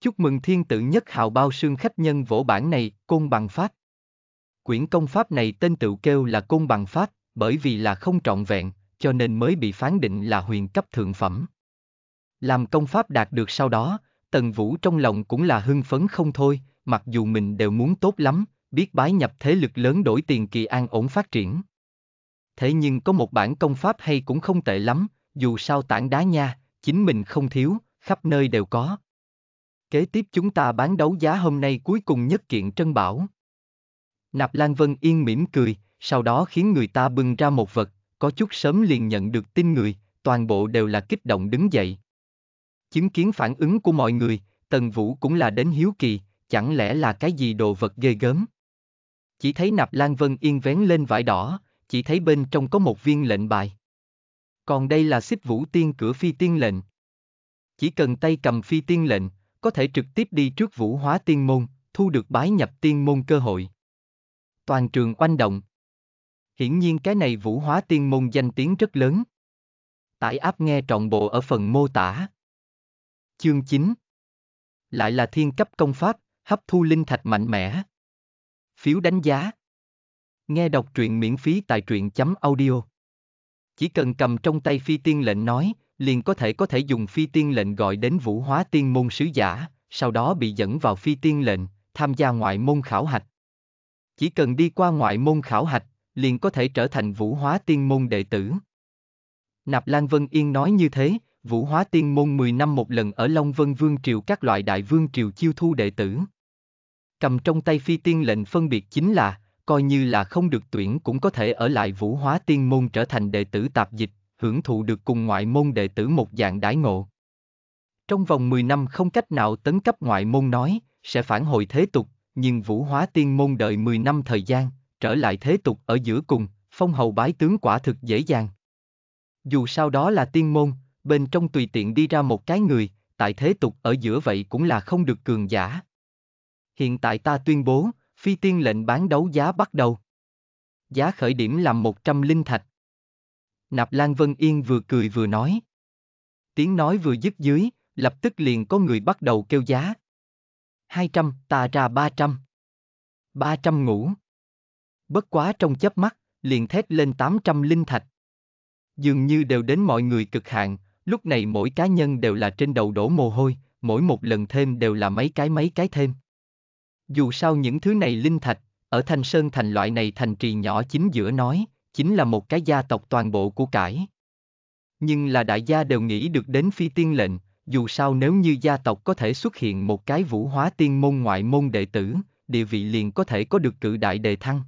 Chúc mừng thiên Tử nhất hào bao xương khách nhân vỗ bản này, côn bằng pháp. Quyển công pháp này tên tự kêu là côn bằng pháp, bởi vì là không trọn vẹn, cho nên mới bị phán định là huyền cấp thượng phẩm. Làm công pháp đạt được sau đó, Tần Vũ trong lòng cũng là hưng phấn không thôi, mặc dù mình đều muốn tốt lắm, biết bái nhập thế lực lớn đổi tiền kỳ an ổn phát triển. Thế nhưng có một bản công pháp hay cũng không tệ lắm, dù sao tảng đá nha, chính mình không thiếu, khắp nơi đều có. Kế tiếp chúng ta bán đấu giá hôm nay cuối cùng nhất kiện trân bảo. Nạp Lan Vân Yên mỉm cười, sau đó khiến người ta bưng ra một vật, có chút sớm liền nhận được tin người, toàn bộ đều là kích động đứng dậy. Chứng kiến phản ứng của mọi người, Tần Vũ cũng là đến hiếu kỳ, chẳng lẽ là cái gì đồ vật ghê gớm. Chỉ thấy Nạp Lan Vân Yên vén lên vải đỏ, chỉ thấy bên trong có một viên lệnh bài. Còn đây là xích vũ tiên cửa phi tiên lệnh. Chỉ cần tay cầm phi tiên lệnh, có thể trực tiếp đi trước vũ hóa tiên môn, thu được bái nhập tiên môn cơ hội. Toàn trường oanh động. Hiển nhiên cái này vũ hóa tiên môn danh tiếng rất lớn. Tải áp nghe trọn bộ ở phần mô tả. Chương 9 Lại là thiên cấp công pháp, hấp thu linh thạch mạnh mẽ. Phiếu đánh giá Nghe đọc truyện miễn phí tại truyện chấm audio chỉ cần cầm trong tay phi tiên lệnh nói, liền có thể có thể dùng phi tiên lệnh gọi đến vũ hóa tiên môn sứ giả, sau đó bị dẫn vào phi tiên lệnh, tham gia ngoại môn khảo hạch. Chỉ cần đi qua ngoại môn khảo hạch, liền có thể trở thành vũ hóa tiên môn đệ tử. Nạp Lan Vân Yên nói như thế, vũ hóa tiên môn 10 năm một lần ở Long Vân Vương Triều các loại đại vương triều chiêu thu đệ tử. Cầm trong tay phi tiên lệnh phân biệt chính là, coi như là không được tuyển cũng có thể ở lại vũ hóa tiên môn trở thành đệ tử tạp dịch, hưởng thụ được cùng ngoại môn đệ tử một dạng đãi ngộ. Trong vòng 10 năm không cách nào tấn cấp ngoại môn nói, sẽ phản hồi thế tục, nhưng vũ hóa tiên môn đợi 10 năm thời gian, trở lại thế tục ở giữa cùng, phong hầu bái tướng quả thực dễ dàng. Dù sau đó là tiên môn, bên trong tùy tiện đi ra một cái người, tại thế tục ở giữa vậy cũng là không được cường giả. Hiện tại ta tuyên bố, Phi tiên lệnh bán đấu giá bắt đầu. Giá khởi điểm là 100 linh thạch. Nạp Lan Vân Yên vừa cười vừa nói. Tiếng nói vừa dứt dưới, lập tức liền có người bắt đầu kêu giá. 200, ta ra 300. 300 ngủ. Bất quá trong chớp mắt, liền thét lên 800 linh thạch. Dường như đều đến mọi người cực hạn, lúc này mỗi cá nhân đều là trên đầu đổ mồ hôi, mỗi một lần thêm đều là mấy cái mấy cái thêm. Dù sao những thứ này linh thạch, ở Thanh Sơn thành loại này thành trì nhỏ chính giữa nói, chính là một cái gia tộc toàn bộ của cải. Nhưng là đại gia đều nghĩ được đến phi tiên lệnh, dù sao nếu như gia tộc có thể xuất hiện một cái vũ hóa tiên môn ngoại môn đệ tử, địa vị liền có thể có được cự đại đề thăng.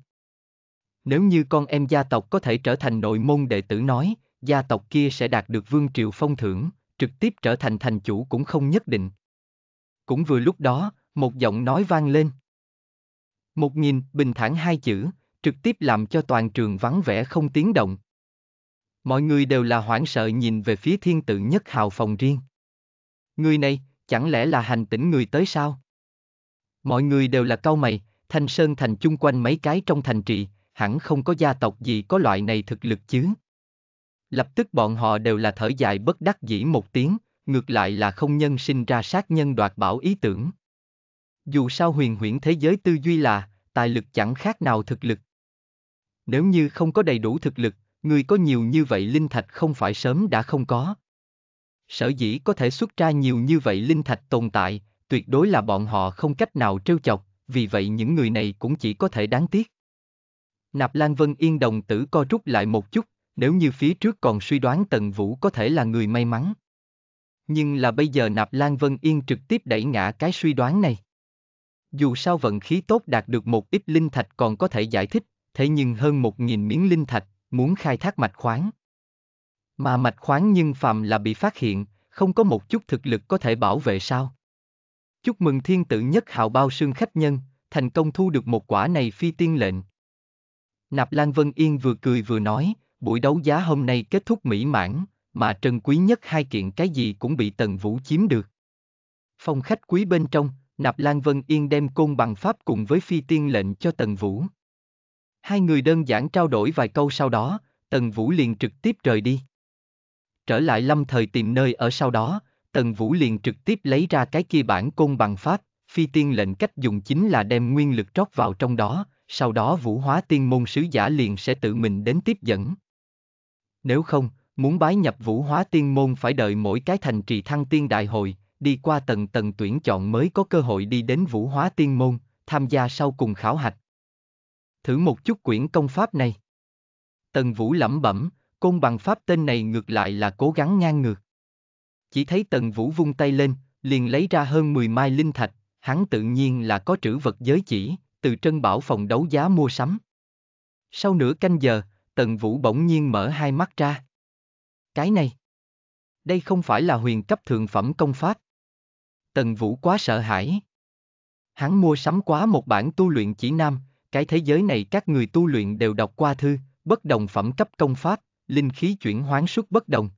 Nếu như con em gia tộc có thể trở thành nội môn đệ tử nói, gia tộc kia sẽ đạt được vương triều phong thưởng, trực tiếp trở thành thành chủ cũng không nhất định. Cũng vừa lúc đó, một giọng nói vang lên. Một nghìn, bình thản hai chữ, trực tiếp làm cho toàn trường vắng vẻ không tiếng động. Mọi người đều là hoảng sợ nhìn về phía thiên tự nhất hào phòng riêng. Người này, chẳng lẽ là hành tỉnh người tới sao? Mọi người đều là cau mày, thanh sơn thành chung quanh mấy cái trong thành trị, hẳn không có gia tộc gì có loại này thực lực chứ. Lập tức bọn họ đều là thở dài bất đắc dĩ một tiếng, ngược lại là không nhân sinh ra sát nhân đoạt bảo ý tưởng dù sao huyền huyễn thế giới tư duy là, tài lực chẳng khác nào thực lực. Nếu như không có đầy đủ thực lực, người có nhiều như vậy linh thạch không phải sớm đã không có. Sở dĩ có thể xuất ra nhiều như vậy linh thạch tồn tại, tuyệt đối là bọn họ không cách nào trêu chọc, vì vậy những người này cũng chỉ có thể đáng tiếc. Nạp Lan Vân Yên đồng tử co rút lại một chút, nếu như phía trước còn suy đoán Tần Vũ có thể là người may mắn. Nhưng là bây giờ Nạp Lan Vân Yên trực tiếp đẩy ngã cái suy đoán này. Dù sao vận khí tốt đạt được một ít linh thạch còn có thể giải thích, thế nhưng hơn một nghìn miếng linh thạch, muốn khai thác mạch khoáng. Mà mạch khoáng nhưng phàm là bị phát hiện, không có một chút thực lực có thể bảo vệ sao. Chúc mừng thiên tử nhất hào bao xương khách nhân, thành công thu được một quả này phi tiên lệnh. Nạp Lan Vân Yên vừa cười vừa nói, buổi đấu giá hôm nay kết thúc mỹ mãn, mà trần quý nhất hai kiện cái gì cũng bị Tần Vũ chiếm được. Phong khách quý bên trong, Nạp Lan Vân Yên đem côn bằng pháp cùng với phi tiên lệnh cho Tần Vũ. Hai người đơn giản trao đổi vài câu sau đó, Tần Vũ liền trực tiếp rời đi. Trở lại lâm thời tìm nơi ở sau đó, Tần Vũ liền trực tiếp lấy ra cái kia bản côn bằng pháp, phi tiên lệnh cách dùng chính là đem nguyên lực trót vào trong đó, sau đó vũ hóa tiên môn sứ giả liền sẽ tự mình đến tiếp dẫn. Nếu không, muốn bái nhập vũ hóa tiên môn phải đợi mỗi cái thành trì thăng tiên đại hội, đi qua tầng tầng tuyển chọn mới có cơ hội đi đến vũ hóa tiên môn, tham gia sau cùng khảo hạch. Thử một chút quyển công pháp này. Tần Vũ lẩm bẩm, côn bằng pháp tên này ngược lại là cố gắng ngang ngược. Chỉ thấy Tần Vũ vung tay lên, liền lấy ra hơn 10 mai linh thạch, hắn tự nhiên là có trữ vật giới chỉ, từ trân bảo phòng đấu giá mua sắm. Sau nửa canh giờ, Tần Vũ bỗng nhiên mở hai mắt ra. Cái này, đây không phải là huyền cấp thượng phẩm công pháp. Tần Vũ quá sợ hãi. Hắn mua sắm quá một bản tu luyện chỉ nam, cái thế giới này các người tu luyện đều đọc qua thư, bất đồng phẩm cấp công pháp, linh khí chuyển hoán suất bất đồng.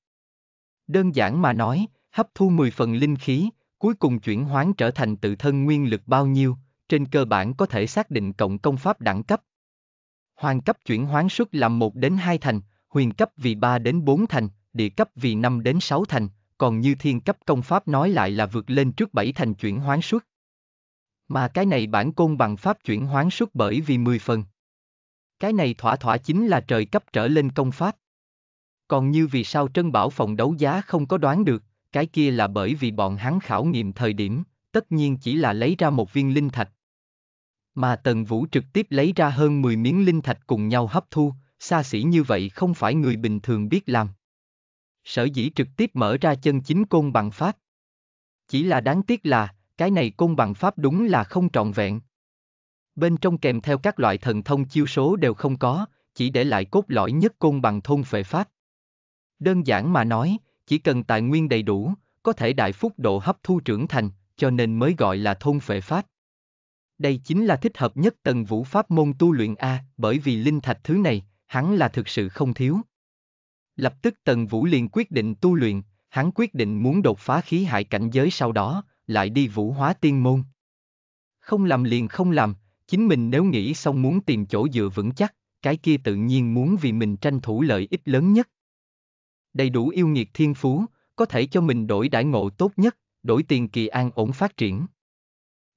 Đơn giản mà nói, hấp thu 10 phần linh khí, cuối cùng chuyển hoán trở thành tự thân nguyên lực bao nhiêu, trên cơ bản có thể xác định cộng công pháp đẳng cấp. Hoàng cấp chuyển hoán suất là 1 đến 2 thành, huyền cấp vì 3 đến 4 thành, địa cấp vì 5 đến 6 thành, còn như thiên cấp công pháp nói lại là vượt lên trước bảy thành chuyển hoán suất. Mà cái này bản côn bằng pháp chuyển hoán suất bởi vì 10 phần. Cái này thỏa thỏa chính là trời cấp trở lên công pháp. Còn như vì sao Trân Bảo phòng đấu giá không có đoán được, cái kia là bởi vì bọn hắn khảo nghiệm thời điểm, tất nhiên chỉ là lấy ra một viên linh thạch. Mà Tần Vũ trực tiếp lấy ra hơn 10 miếng linh thạch cùng nhau hấp thu, xa xỉ như vậy không phải người bình thường biết làm sở dĩ trực tiếp mở ra chân chính côn bằng pháp. Chỉ là đáng tiếc là, cái này côn bằng pháp đúng là không trọn vẹn. Bên trong kèm theo các loại thần thông chiêu số đều không có, chỉ để lại cốt lõi nhất côn bằng thôn phệ pháp. Đơn giản mà nói, chỉ cần tài nguyên đầy đủ, có thể đại phúc độ hấp thu trưởng thành, cho nên mới gọi là thôn phệ pháp. Đây chính là thích hợp nhất tầng vũ pháp môn tu luyện A, bởi vì linh thạch thứ này, hắn là thực sự không thiếu. Lập tức Tần Vũ liền quyết định tu luyện, hắn quyết định muốn đột phá khí hải cảnh giới sau đó, lại đi vũ hóa tiên môn. Không làm liền không làm, chính mình nếu nghĩ xong muốn tìm chỗ dựa vững chắc, cái kia tự nhiên muốn vì mình tranh thủ lợi ích lớn nhất. Đầy đủ yêu nghiệt thiên phú, có thể cho mình đổi đãi ngộ tốt nhất, đổi tiền kỳ an ổn phát triển.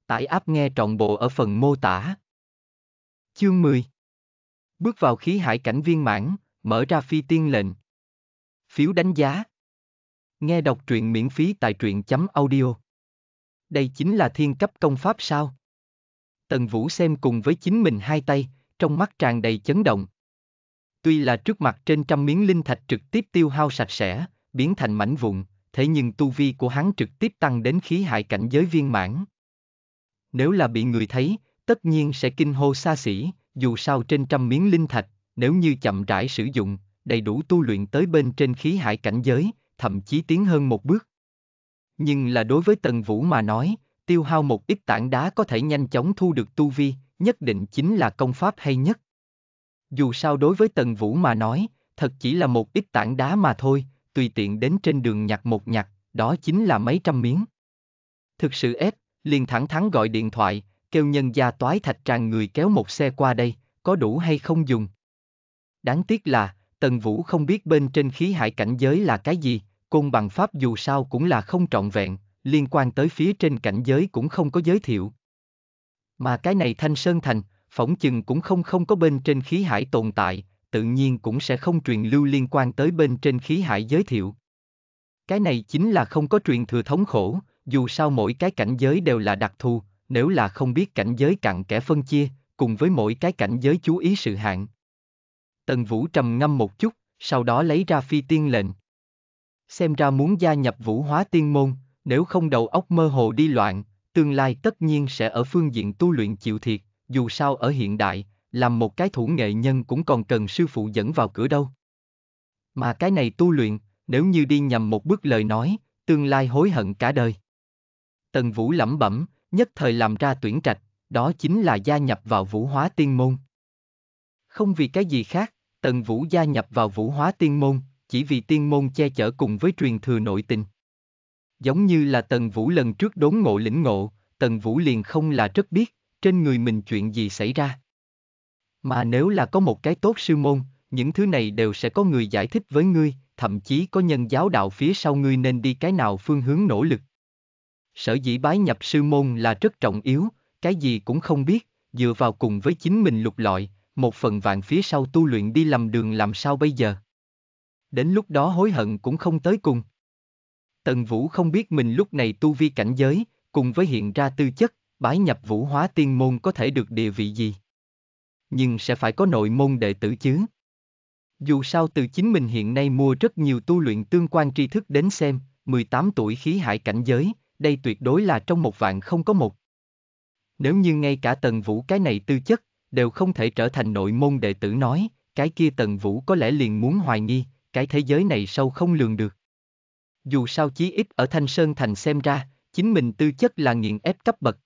Tải áp nghe trọn bộ ở phần mô tả. Chương 10 Bước vào khí hải cảnh viên mãn, mở ra phi tiên lệnh phiếu đánh giá. Nghe đọc truyện miễn phí tại truyện chấm audio. Đây chính là thiên cấp công pháp sao? Tần Vũ xem cùng với chính mình hai tay, trong mắt tràn đầy chấn động. Tuy là trước mặt trên trăm miếng linh thạch trực tiếp tiêu hao sạch sẽ, biến thành mảnh vụn, thế nhưng tu vi của hắn trực tiếp tăng đến khí hại cảnh giới viên mãn. Nếu là bị người thấy, tất nhiên sẽ kinh hô xa xỉ, dù sao trên trăm miếng linh thạch, nếu như chậm rãi sử dụng, đầy đủ tu luyện tới bên trên khí hải cảnh giới, thậm chí tiến hơn một bước. Nhưng là đối với Tần Vũ mà nói, tiêu hao một ít tảng đá có thể nhanh chóng thu được tu vi, nhất định chính là công pháp hay nhất. Dù sao đối với Tần Vũ mà nói, thật chỉ là một ít tảng đá mà thôi, tùy tiện đến trên đường nhặt một nhặt, đó chính là mấy trăm miếng. Thực sự ép, liền thẳng thắn gọi điện thoại, kêu nhân gia toái thạch tràn người kéo một xe qua đây, có đủ hay không dùng. Đáng tiếc là, Tần Vũ không biết bên trên khí hải cảnh giới là cái gì, côn bằng pháp dù sao cũng là không trọn vẹn, liên quan tới phía trên cảnh giới cũng không có giới thiệu. Mà cái này thanh sơn thành, phỏng chừng cũng không không có bên trên khí hải tồn tại, tự nhiên cũng sẽ không truyền lưu liên quan tới bên trên khí hải giới thiệu. Cái này chính là không có truyền thừa thống khổ, dù sao mỗi cái cảnh giới đều là đặc thù, nếu là không biết cảnh giới cặn kẽ phân chia, cùng với mỗi cái cảnh giới chú ý sự hạn, Tần Vũ trầm ngâm một chút, sau đó lấy ra phi tiên lệnh. Xem ra muốn gia nhập vũ hóa tiên môn, nếu không đầu óc mơ hồ đi loạn, tương lai tất nhiên sẽ ở phương diện tu luyện chịu thiệt, dù sao ở hiện đại, làm một cái thủ nghệ nhân cũng còn cần sư phụ dẫn vào cửa đâu. Mà cái này tu luyện, nếu như đi nhầm một bước lời nói, tương lai hối hận cả đời. Tần Vũ lẩm bẩm, nhất thời làm ra tuyển trạch, đó chính là gia nhập vào vũ hóa tiên môn. Không vì cái gì khác, Tần Vũ gia nhập vào Vũ Hóa Tiên Môn, chỉ vì tiên môn che chở cùng với truyền thừa nội tình. Giống như là Tần Vũ lần trước đốn ngộ lĩnh ngộ, Tần Vũ liền không là rất biết, trên người mình chuyện gì xảy ra. Mà nếu là có một cái tốt sư môn, những thứ này đều sẽ có người giải thích với ngươi, thậm chí có nhân giáo đạo phía sau ngươi nên đi cái nào phương hướng nỗ lực. Sở dĩ bái nhập sư môn là rất trọng yếu, cái gì cũng không biết, dựa vào cùng với chính mình lục lọi, một phần vạn phía sau tu luyện đi lầm đường làm sao bây giờ? Đến lúc đó hối hận cũng không tới cùng. Tần Vũ không biết mình lúc này tu vi cảnh giới, cùng với hiện ra tư chất, bái nhập vũ hóa tiên môn có thể được địa vị gì. Nhưng sẽ phải có nội môn đệ tử chứ. Dù sao từ chính mình hiện nay mua rất nhiều tu luyện tương quan tri thức đến xem, 18 tuổi khí hải cảnh giới, đây tuyệt đối là trong một vạn không có một. Nếu như ngay cả tần vũ cái này tư chất, đều không thể trở thành nội môn đệ tử nói, cái kia Tần Vũ có lẽ liền muốn hoài nghi, cái thế giới này sâu không lường được. Dù sao chí ít ở Thanh Sơn Thành xem ra, chính mình tư chất là nghiện ép cấp bậc.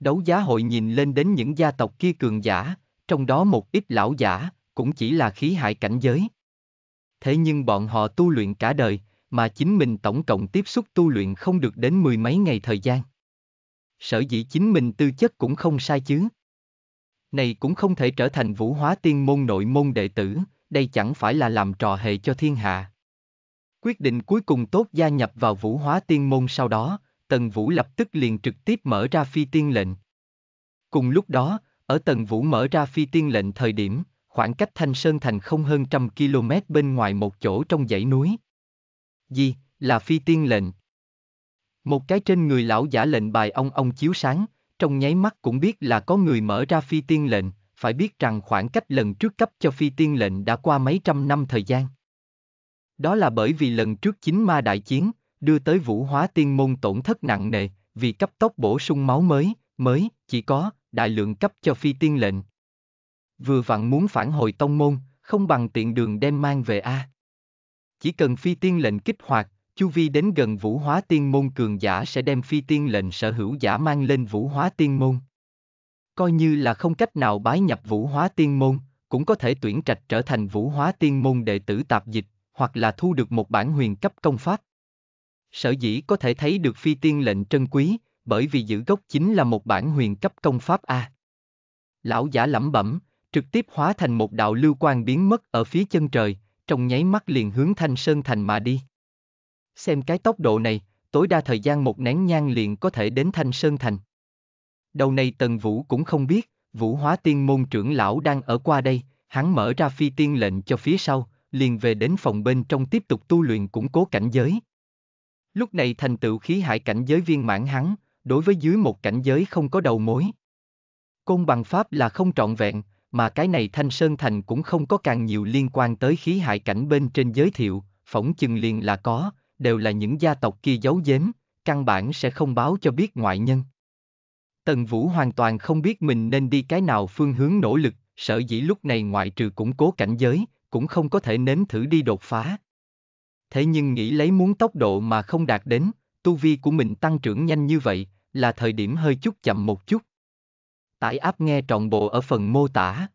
Đấu giá hội nhìn lên đến những gia tộc kia cường giả, trong đó một ít lão giả, cũng chỉ là khí hại cảnh giới. Thế nhưng bọn họ tu luyện cả đời, mà chính mình tổng cộng tiếp xúc tu luyện không được đến mười mấy ngày thời gian. Sở dĩ chính mình tư chất cũng không sai chứ, này cũng không thể trở thành vũ hóa tiên môn nội môn đệ tử, đây chẳng phải là làm trò hề cho thiên hạ. Quyết định cuối cùng tốt gia nhập vào vũ hóa tiên môn sau đó, Tần Vũ lập tức liền trực tiếp mở ra phi tiên lệnh. Cùng lúc đó, ở Tần Vũ mở ra phi tiên lệnh thời điểm, khoảng cách Thanh Sơn Thành không hơn trăm km bên ngoài một chỗ trong dãy núi. Gì, là phi tiên lệnh? Một cái trên người lão giả lệnh bài ông ông chiếu sáng, trong nháy mắt cũng biết là có người mở ra phi tiên lệnh, phải biết rằng khoảng cách lần trước cấp cho phi tiên lệnh đã qua mấy trăm năm thời gian. Đó là bởi vì lần trước chính ma đại chiến, đưa tới vũ hóa tiên môn tổn thất nặng nề, vì cấp tốc bổ sung máu mới, mới, chỉ có, đại lượng cấp cho phi tiên lệnh. Vừa vặn muốn phản hồi tông môn, không bằng tiện đường đem mang về A. Chỉ cần phi tiên lệnh kích hoạt, chu vi đến gần vũ hóa tiên môn cường giả sẽ đem phi tiên lệnh sở hữu giả mang lên vũ hóa tiên môn. Coi như là không cách nào bái nhập vũ hóa tiên môn, cũng có thể tuyển trạch trở thành vũ hóa tiên môn đệ tử tạp dịch, hoặc là thu được một bản huyền cấp công pháp. Sở dĩ có thể thấy được phi tiên lệnh trân quý, bởi vì giữ gốc chính là một bản huyền cấp công pháp A. Lão giả lẩm bẩm, trực tiếp hóa thành một đạo lưu quan biến mất ở phía chân trời, trong nháy mắt liền hướng thanh sơn thành mà đi. Xem cái tốc độ này, tối đa thời gian một nén nhang liền có thể đến Thanh Sơn Thành. Đầu này Tần Vũ cũng không biết, Vũ Hóa Tiên Môn trưởng lão đang ở qua đây, hắn mở ra phi tiên lệnh cho phía sau, liền về đến phòng bên trong tiếp tục tu luyện củng cố cảnh giới. Lúc này thành tựu khí hải cảnh giới viên mãn hắn, đối với dưới một cảnh giới không có đầu mối. Côn bằng pháp là không trọn vẹn, mà cái này Thanh Sơn Thành cũng không có càng nhiều liên quan tới khí hải cảnh bên trên giới thiệu, phỏng chừng liền là có, đều là những gia tộc kia giấu giếm, căn bản sẽ không báo cho biết ngoại nhân. Tần Vũ hoàn toàn không biết mình nên đi cái nào phương hướng nỗ lực, sợ dĩ lúc này ngoại trừ củng cố cảnh giới, cũng không có thể nếm thử đi đột phá. Thế nhưng nghĩ lấy muốn tốc độ mà không đạt đến, tu vi của mình tăng trưởng nhanh như vậy, là thời điểm hơi chút chậm một chút. Tải áp nghe trọn bộ ở phần mô tả.